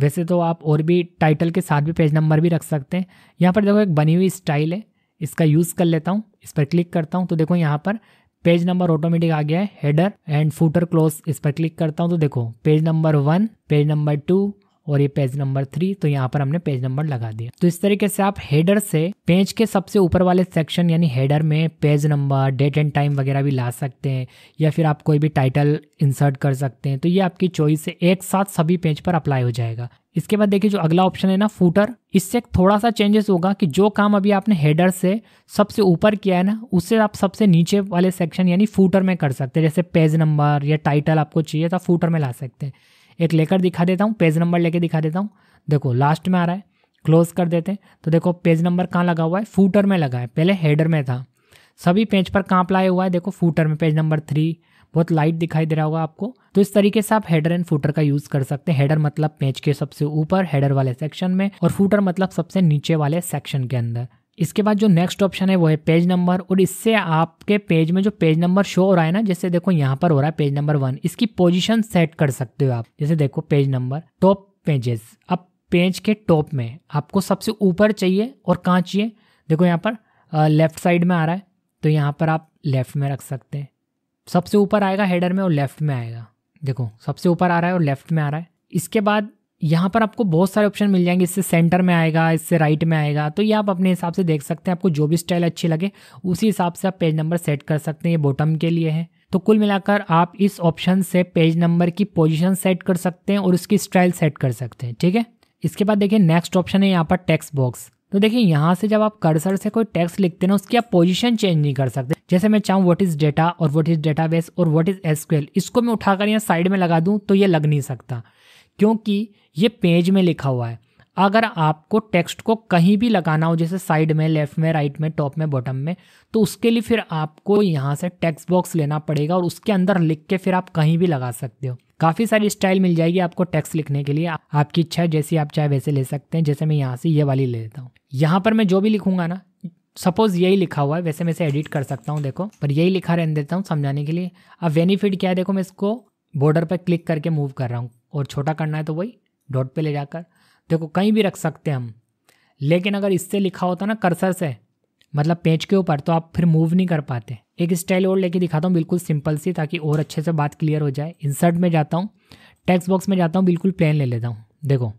वैसे तो आप और भी टाइटल के साथ भी पेज नंबर भी रख सकते हैं यहाँ पर देखो एक बनी हुई स्टाइल है इसका यूज़ कर लेता हूँ इस पर क्लिक करता हूँ तो देखो यहाँ पर पेज नंबर ऑटोमेटिक आ गया है हेडर एंड फूटर क्लोज इस पर क्लिक करता हूँ तो देखो page number one page number two और ये पेज नंबर थ्री तो यहाँ पर हमने पेज नंबर लगा दिया तो इस तरीके से आप हेडर से पेज के सबसे ऊपर वाले सेक्शन यानी हेडर में page number date and time वगैरह भी ला सकते हैं या फिर आप कोई भी टाइटल इंसर्ट कर सकते हैं तो ये आपकी चॉइस है एक साथ सभी पेज पर अप्लाई हो जाएगा इसके बाद देखिए जो अगला ऑप्शन है ना फूटर इससे थोड़ा सा चेंजेस होगा कि जो काम अभी आपने हेडर से सबसे ऊपर किया है ना उससे आप सबसे नीचे वाले सेक्शन यानी फूटर में कर सकते हैं जैसे पेज नंबर या टाइटल आपको चाहिए तो फूटर में ला सकते हैं एक लेकर दिखा देता हूँ पेज नंबर लेके दिखा देता हूँ देखो लास्ट में आ रहा है क्लोज कर देते तो देखो पेज नंबर कहाँ लगा हुआ है फूटर में लगा है पहले हेडर में था सभी पेज पर कहाँ अप्लाई हुआ है देखो फूटर में पेज नंबर थ्री बहुत लाइट दिखाई दे रहा होगा आपको तो इस तरीके से आप हेडर एंड फूटर का यूज़ कर सकते हैं हेडर मतलब पेज के सबसे ऊपर हेडर वाले सेक्शन में और फूटर मतलब सबसे नीचे वाले सेक्शन के अंदर इसके बाद जो नेक्स्ट ऑप्शन है वो है पेज नंबर और इससे आपके पेज में जो पेज नंबर शो हो रहा है ना जैसे देखो यहाँ पर हो रहा है पेज नंबर वन इसकी पोजीशन सेट कर सकते हो आप जैसे देखो पेज नंबर टॉप पेजेस अब पेज के टॉप में आपको सबसे ऊपर चाहिए और कहाँ चाहिए देखो यहाँ पर लेफ़्ट साइड में आ रहा है तो यहाँ पर आप लेफ़्ट में रख सकते हैं सबसे ऊपर आएगा हेडर में और लेफ़्ट में आएगा देखो सबसे ऊपर आ रहा है और लेफ़्ट में आ रहा है इसके बाद यहाँ पर आपको बहुत सारे ऑप्शन मिल जाएंगे इससे सेंटर में आएगा इससे राइट में आएगा तो ये आप अपने हिसाब से देख सकते हैं आपको जो भी स्टाइल अच्छी लगे उसी हिसाब से आप पेज नंबर सेट कर सकते हैं ये बॉटम के लिए है तो कुल मिलाकर आप इस ऑप्शन से पेज नंबर की पोजीशन सेट कर सकते हैं और उसकी स्टाइल सेट कर सकते हैं ठीक है इसके बाद देखिए नेक्स्ट ऑप्शन है यहाँ पर टेक्स्ट बॉक्स तो देखिए यहाँ से जब आप कर्सर से कोई टेक्स्ट लिखते ना उसकी आप पोजीशन चेंज नहीं कर सकते जैसे मैं चाहूँ व्हाट इज डेटा और व्हाट इज डेटाबेस और व्हाट इज एसक्यूएल इसको मैं उठाकर यहाँ साइड में लगा दूँ तो ये लग नहीं सकता क्योंकि ये पेज में लिखा हुआ है अगर आपको टेक्स्ट को कहीं भी लगाना हो जैसे साइड में लेफ्ट में राइट में टॉप में बॉटम में तो उसके लिए फिर आपको यहाँ से टेक्स्ट बॉक्स लेना पड़ेगा और उसके अंदर लिख के फिर आप कहीं भी लगा सकते हो काफ़ी सारी स्टाइल मिल जाएगी आपको टेक्स्ट लिखने के लिए आपकी इच्छा है जैसी आप चाहे वैसे ले सकते हैं जैसे मैं यहाँ से ये वाली ले लेता हूँ यहाँ पर मैं जो भी लिखूंगा ना सपोज यही लिखा हुआ है वैसे मैं इसे एडिट कर सकता हूँ देखो पर यही लिखा रहने देता हूँ समझाने के लिए अब बेनिफिट क्या है देखो मैं इसको बॉर्डर पर क्लिक करके मूव कर रहा हूँ और छोटा करना है तो वही डॉट पे ले जाकर देखो कहीं भी रख सकते हैं हम लेकिन अगर इससे लिखा होता ना कर्सर से मतलब पेज के ऊपर तो आप फिर मूव नहीं कर पाते एक स्टाइल और लेके दिखाता हूँ बिल्कुल सिंपल सी ताकि और अच्छे से बात क्लियर हो जाए इंसर्ट में जाता हूँ टेक्स्ट बॉक्स में जाता हूँ बिल्कुल प्लेन ले लेता हूँ देखो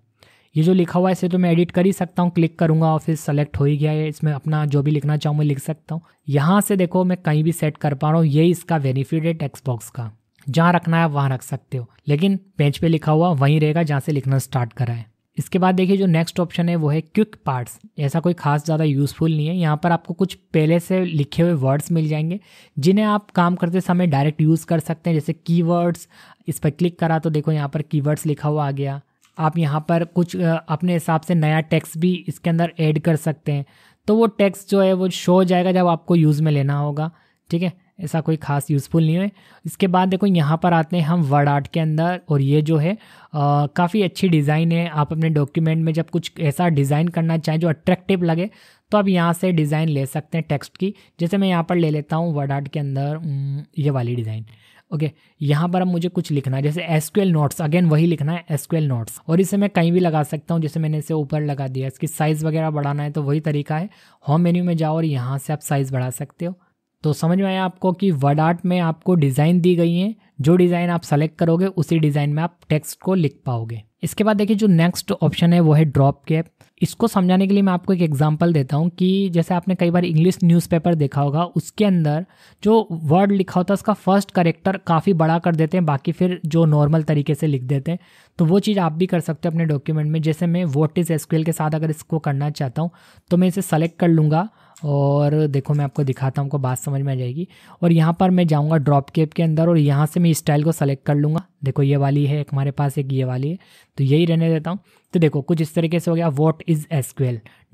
ये जो लिखा हुआ है इसे तो मैं एडिट कर ही सकता हूँ क्लिक करूँगा और फिर सेलेक्ट हो ही गया है इसमें अपना जो भी लिखना चाहूँ मैं लिख सकता हूँ यहाँ से देखो मैं कहीं भी सेट कर पा रहा हूँ यही इसका बेनिफिट है टेक्स्ट बॉक्स का जहाँ रखना है वहाँ रख सकते हो लेकिन पेज पे लिखा हुआ वहीं रहेगा जहाँ से लिखना स्टार्ट करा है इसके बाद देखिए जो नेक्स्ट ऑप्शन है वो है क्विक पार्ट्स ऐसा कोई खास ज़्यादा यूज़फुल नहीं है यहाँ पर आपको कुछ पहले से लिखे हुए वर्ड्स मिल जाएंगे जिन्हें आप काम करते समय डायरेक्ट यूज़ कर सकते हैं जैसे कीवर्ड्स इस पर क्लिक करा तो देखो यहाँ पर कीवर्ड्स लिखा हुआ आ गया आप यहाँ पर कुछ अपने हिसाब से नया टैक्स भी इसके अंदर ऐड कर सकते हैं तो वो टैक्स जो है वो शो हो जाएगा जब आपको यूज़ में लेना होगा ठीक है ऐसा कोई खास यूज़फुल नहीं है इसके बाद देखो यहाँ पर आते हैं हम वर्ड आर्ट के अंदर और ये जो है काफ़ी अच्छी डिज़ाइन है आप अपने डॉक्यूमेंट में जब कुछ ऐसा डिज़ाइन करना चाहें जो अट्रैक्टिव लगे तो आप यहाँ से डिज़ाइन ले सकते हैं टेक्स्ट की जैसे मैं यहाँ पर ले लेता हूँ वर्ड आर्ट के अंदर ये वाली डिज़ाइन ओके okay, यहाँ पर अब मुझे कुछ लिखना है जैसे एस नोट्स अगेन वही लिखना है एस नोट्स और इसे मैं कहीं भी लगा सकता हूँ जैसे मैंने इसे ऊपर लगा दिया इसकी साइज़ वगैरह बढ़ाना है तो वही तरीका है होम मेन्यू में जाओ और यहाँ से आप साइज़ बढ़ा सकते हो तो समझ में आया आपको कि वर्ड आर्ट में आपको डिज़ाइन दी गई हैं जो डिज़ाइन आप सेलेक्ट करोगे उसी डिज़ाइन में आप टेक्स्ट को लिख पाओगे इसके बाद देखिए जो नेक्स्ट ऑप्शन है वो है ड्रॉप कैप इसको समझाने के लिए मैं आपको एक एग्जांपल देता हूँ कि जैसे आपने कई बार इंग्लिश न्यूज़पेपर देखा होगा उसके अंदर जो वर्ड लिखा होता है उसका फर्स्ट करेक्टर काफ़ी बड़ा कर देते हैं बाकी फिर जो नॉर्मल तरीके से लिख देते हैं तो वो चीज़ आप भी कर सकते हो अपने डॉक्यूमेंट में जैसे मैं वोट इज़ एसक्यूएल के साथ अगर इसको करना चाहता हूँ तो मैं इसे सेलेक्ट कर लूँगा और देखो मैं आपको दिखाता हूँ आपको बात समझ में आ जाएगी और यहाँ पर मैं जाऊँगा ड्रॉप केप के अंदर और यहाँ से मैं स्टाइल को सेलेक्ट कर लूँगा देखो ये वाली है एक हमारे पास एक ये वाली है तो यही रहने देता हूँ तो देखो कुछ इस तरीके से हो गया वॉट इज़ एस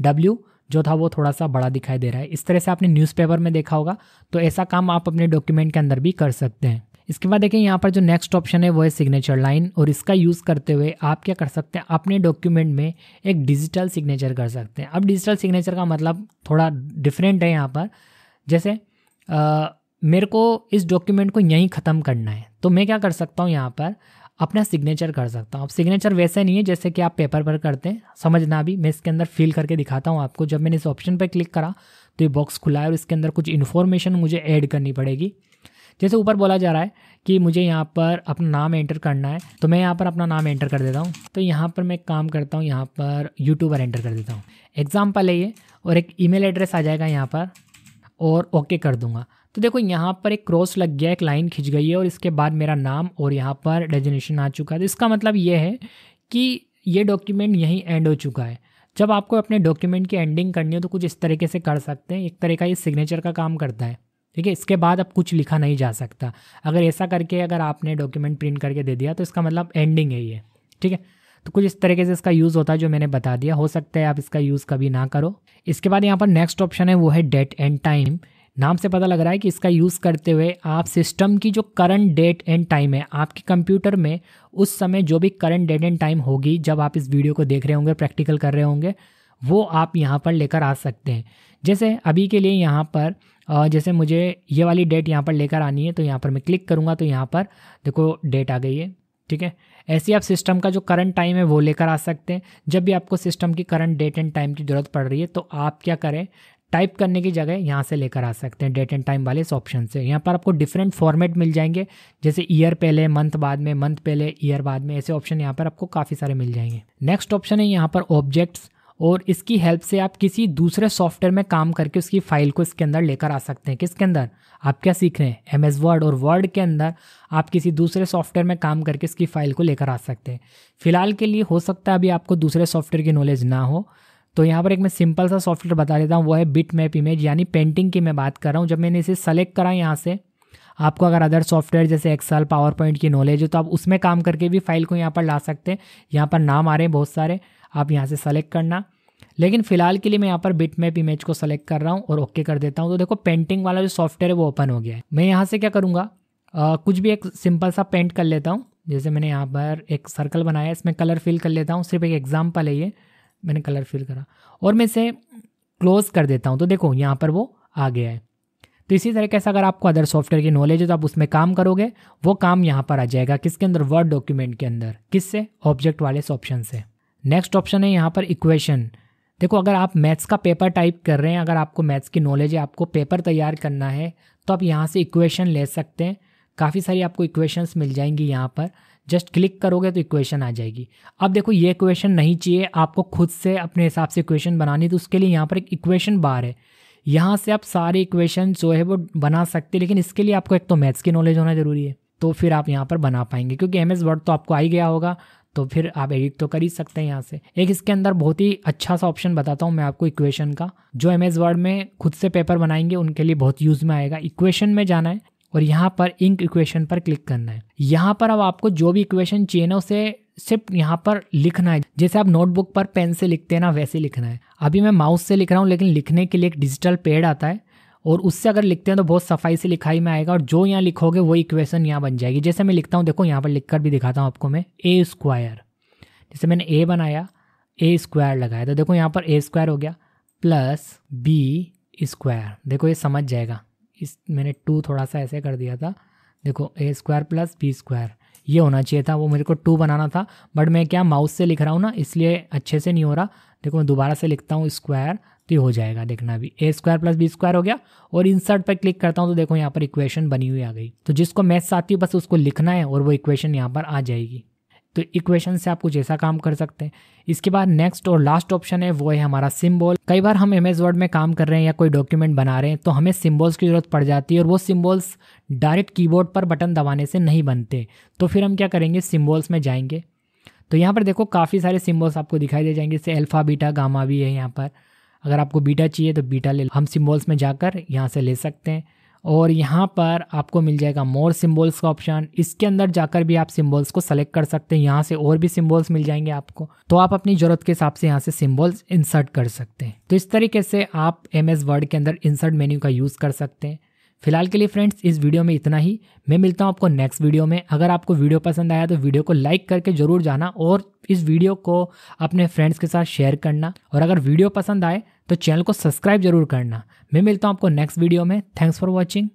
डब्ल्यू जो था वो थोड़ा सा बड़ा दिखाई दे रहा है इस तरह से आपने न्यूज़पेपर में देखा होगा तो ऐसा काम आप अपने डॉक्यूमेंट के अंदर भी कर सकते हैं इसके बाद देखें यहाँ पर जो नेक्स्ट ऑप्शन है वो है सिग्नेचर लाइन और इसका यूज़ करते हुए आप क्या कर सकते हैं अपने डॉक्यूमेंट में एक डिजिटल सिग्नेचर कर सकते हैं अब डिजिटल सिग्नेचर का मतलब थोड़ा डिफरेंट है यहाँ पर जैसे आ, मेरे को इस डॉक्यूमेंट को यहीं ख़त्म करना है तो मैं क्या कर सकता हूँ यहाँ पर अपना सिग्नेचर कर सकता हूँ अब सिग्नेचर वैसे नहीं है जैसे कि आप पेपर पर करते हैं समझना भी मैं इसके अंदर फिल करके दिखाता हूँ आपको जब मैंने इस ऑप्शन पर क्लिक करा तो ये बॉक्स खुला है और इसके अंदर कुछ इन्फॉर्मेशन मुझे ऐड करनी पड़ेगी जैसे ऊपर बोला जा रहा है कि मुझे यहाँ पर अपना नाम एंटर करना है तो मैं यहाँ पर अपना नाम एंटर कर देता हूँ तो यहाँ पर मैं काम करता हूँ यहाँ पर यूट्यूबर एंटर कर देता हूँ एग्ज़ाम्पल है ये और एक ईमेल एड्रेस आ जाएगा यहाँ पर और ओके कर दूँगा तो देखो यहाँ पर एक क्रॉस लग गया एक लाइन खिंच गई है और इसके बाद मेरा नाम और यहाँ पर डेजिनेशन आ चुका है तो इसका मतलब ये है कि ये डॉक्यूमेंट यहीं एंड हो चुका है जब आपको अपने डॉक्यूमेंट की एंडिंग करनी हो तो कुछ इस तरीके से कर सकते हैं एक तरह का ये सिग्नेचर का काम करता है ठीक है इसके बाद अब कुछ लिखा नहीं जा सकता अगर ऐसा करके अगर आपने डॉक्यूमेंट प्रिंट करके दे दिया तो इसका मतलब एंडिंग है ये ठीक है तो कुछ इस तरीके से इसका यूज़ होता है जो मैंने बता दिया हो सकता है आप इसका यूज़ कभी ना करो इसके बाद यहाँ पर नेक्स्ट ऑप्शन है वो है डेट एंड टाइम नाम से पता लग रहा है कि इसका यूज़ करते हुए आप सिस्टम की जो करंट डेट एंड टाइम है आपके कंप्यूटर में उस समय जो भी करंट डेट एंड टाइम होगी जब आप इस वीडियो को देख रहे होंगे प्रैक्टिकल कर रहे होंगे वो आप यहाँ पर लेकर आ सकते हैं जैसे अभी के लिए यहाँ पर जैसे मुझे ये वाली डेट यहाँ पर लेकर आनी है तो यहाँ पर मैं क्लिक करूँगा तो यहाँ पर देखो डेट आ गई है ठीक है ऐसे आप सिस्टम का जो करंट टाइम है वो लेकर आ सकते हैं जब भी आपको सिस्टम की करंट डेट एंड टाइम की ज़रूरत पड़ रही है तो आप क्या करें टाइप करने की जगह यहाँ से लेकर आ सकते हैं डेट एंड टाइम वाले इस ऑप्शन से यहाँ पर आपको डिफरेंट फॉर्मेट मिल जाएंगे जैसे ईयर पहले मंथ बाद में मंथ पहले ईयर बाद में ऐसे ऑप्शन यहाँ पर आपको काफ़ी सारे मिल जाएंगे नेक्स्ट ऑप्शन है यहाँ पर ऑब्जेक्ट्स और इसकी हेल्प से आप किसी दूसरे सॉफ्टवेयर में काम करके उसकी फाइल को इसके अंदर लेकर आ सकते हैं किसके अंदर आप क्या सीख रहे हैं एम एस वर्ड और वर्ड के अंदर आप किसी दूसरे सॉफ्टवेयर में काम करके इसकी फाइल को लेकर आ सकते हैं फिलहाल के लिए हो सकता है अभी आपको दूसरे सॉफ्टवेयर की नॉलेज ना हो तो यहाँ पर एक मैं सिंपल सा सॉफ्टवेयर बता देता हूँ वो है बिट मैप इमेज यानी पेंटिंग की मैं बात कर रहा हूँ जब मैंने इसे सेलेक्ट करा यहाँ से आपको अगर अदर सॉफ्टवेयर जैसे एक्सल पावर पॉइंट की नॉलेज हो तो आप उसमें काम करके भी फाइल को यहाँ पर ला सकते हैं यहाँ पर नाम आ रहे हैं बहुत सारे आप यहाँ से सेलेक्ट करना लेकिन फिलहाल के लिए मैं यहाँ पर बिट मैप इमेज को सेलेक्ट कर रहा हूँ और ओके कर देता हूँ तो देखो पेंटिंग वाला जो सॉफ्टवेयर है वो ओपन हो गया है मैं यहाँ से क्या करूँगा कुछ भी एक सिंपल सा पेंट कर लेता हूँ जैसे मैंने यहाँ पर एक सर्कल बनाया इसमें कलर फिल कर लेता हूँ सिर्फ एक एग्जाम्पल है ये मैंने कलर फिल करा और मैं इसे क्लोज़ कर देता हूँ तो देखो यहाँ पर वो आ गया है तो इसी तरीके से अगर आपको अदर सॉफ्टवेयर की नॉलेज है तो आप उसमें काम करोगे वो काम यहाँ पर आ जाएगा किसके अंदर वर्ड डॉक्यूमेंट के अंदर किससे ऑब्जेक्ट वाले ऑप्शन से नेक्स्ट ऑप्शन है यहाँ पर इक्वेशन देखो अगर आप मैथ्स का पेपर टाइप कर रहे हैं अगर आपको मैथ्स की नॉलेज है आपको पेपर तैयार करना है तो आप यहाँ से इक्वेशन ले सकते हैं काफ़ी सारी आपको इक्वेशंस मिल जाएंगी यहाँ पर जस्ट क्लिक करोगे तो इक्वेशन आ जाएगी अब देखो ये इक्वेशन नहीं चाहिए आपको खुद से अपने हिसाब से इक्वेशन बनानी तो उसके लिए यहाँ पर एक इक्वेशन बार है यहाँ से आप सारे इक्वेशन जो है वो बना सकते हैं लेकिन इसके लिए आपको एक तो मैथ्स की नॉलेज होना ज़रूरी है तो फिर आप यहाँ पर बना पाएंगे क्योंकि एम एस वर्ड तो आपको आ ही गया होगा तो फिर आप एडिट तो कर ही सकते हैं यहाँ से एक इसके अंदर बहुत ही अच्छा सा ऑप्शन बताता हूँ मैं आपको इक्वेशन का जो एम एस वर्ड में खुद से पेपर बनाएंगे उनके लिए बहुत यूज़ में आएगा इक्वेशन में जाना है और यहाँ पर इंक इक्वेशन पर क्लिक करना है यहाँ पर अब आपको जो भी इक्वेशन चेन है उसे सिर्फ यहाँ पर लिखना है जैसे आप नोटबुक पर पेन से लिखते हैं ना वैसे लिखना है अभी मैं माउस से लिख रहा हूँ लेकिन लिखने के लिए एक डिजिटल पेड आता है और उससे अगर लिखते हैं तो बहुत सफाई से लिखाई में आएगा और जो यहाँ लिखोगे वो इक्वेशन यहाँ बन जाएगी जैसे मैं लिखता हूँ देखो यहाँ पर लिखकर भी दिखाता हूँ आपको मैं ए स्क्वायर जैसे मैंने ए बनाया ए स्क्वायर लगाया तो देखो यहाँ पर ए स्क्वायर हो गया प्लस बी स्क्वायर देखो ये समझ जाएगा इस मैंने टू थोड़ा सा ऐसे कर दिया था देखो A square plus B square ये होना चाहिए था वो मेरे को टू बनाना था बट मैं क्या माउस से लिख रहा हूँ ना इसलिए अच्छे से नहीं हो रहा देखो मैं दोबारा से लिखता हूँ स्क्वायर तो ये हो जाएगा देखना अभी A square plus B square हो गया और इंसर्ट पर क्लिक करता हूँ तो देखो यहाँ पर इक्वेशन बनी हुई आ गई तो जिसको मैथ्स आती है बस उसको लिखना है और वो इक्वेशन यहाँ पर आ जाएगी तो इक्वेशन से आप कुछ ऐसा काम कर सकते हैं इसके बाद नेक्स्ट और लास्ट ऑप्शन है वो है हमारा सिम्बॉल कई बार हम एम एस वर्ड में काम कर रहे हैं या कोई डॉक्यूमेंट बना रहे हैं तो हमें सिम्बॉल्स की ज़रूरत पड़ जाती है और वो सिम्बॉल्स डायरेक्ट कीबोर्ड पर बटन दबाने से नहीं बनते तो फिर हम क्या करेंगे सिम्बॉल्स में जाएंगे तो यहाँ पर देखो काफ़ी सारे सिम्बॉल्स आपको दिखाई दे जाएंगे जैसे अल्फ़ा बीटा गामा भी है यहाँ पर अगर आपको बीटा चाहिए तो बीटा ले हम सिम्बॉल्स में जाकर यहाँ से ले सकते हैं और यहाँ पर आपको मिल जाएगा मोर सिम्बल्स का ऑप्शन इसके अंदर जाकर भी आप सिम्बल्स को सेलेक्ट कर सकते हैं यहाँ से और भी सिम्बल्स मिल जाएंगे आपको तो आप अपनी ज़रूरत के हिसाब से यहाँ से सिम्बल्स इंसर्ट कर सकते हैं तो इस तरीके से आप एम एस वर्ड के अंदर इंसर्ट मेन्यू का यूज़ कर सकते हैं फिलहाल के लिए फ्रेंड्स इस वीडियो में इतना ही मैं मिलता हूँ आपको नेक्स्ट वीडियो में अगर आपको वीडियो पसंद आया तो वीडियो को लाइक करके जरूर जाना और इस वीडियो को अपने फ्रेंड्स के साथ शेयर करना और अगर वीडियो पसंद आए तो चैनल को सब्सक्राइब जरूर करना मैं मिलता हूँ आपको नेक्स्ट वीडियो में थैंक्स फॉर वॉचिंग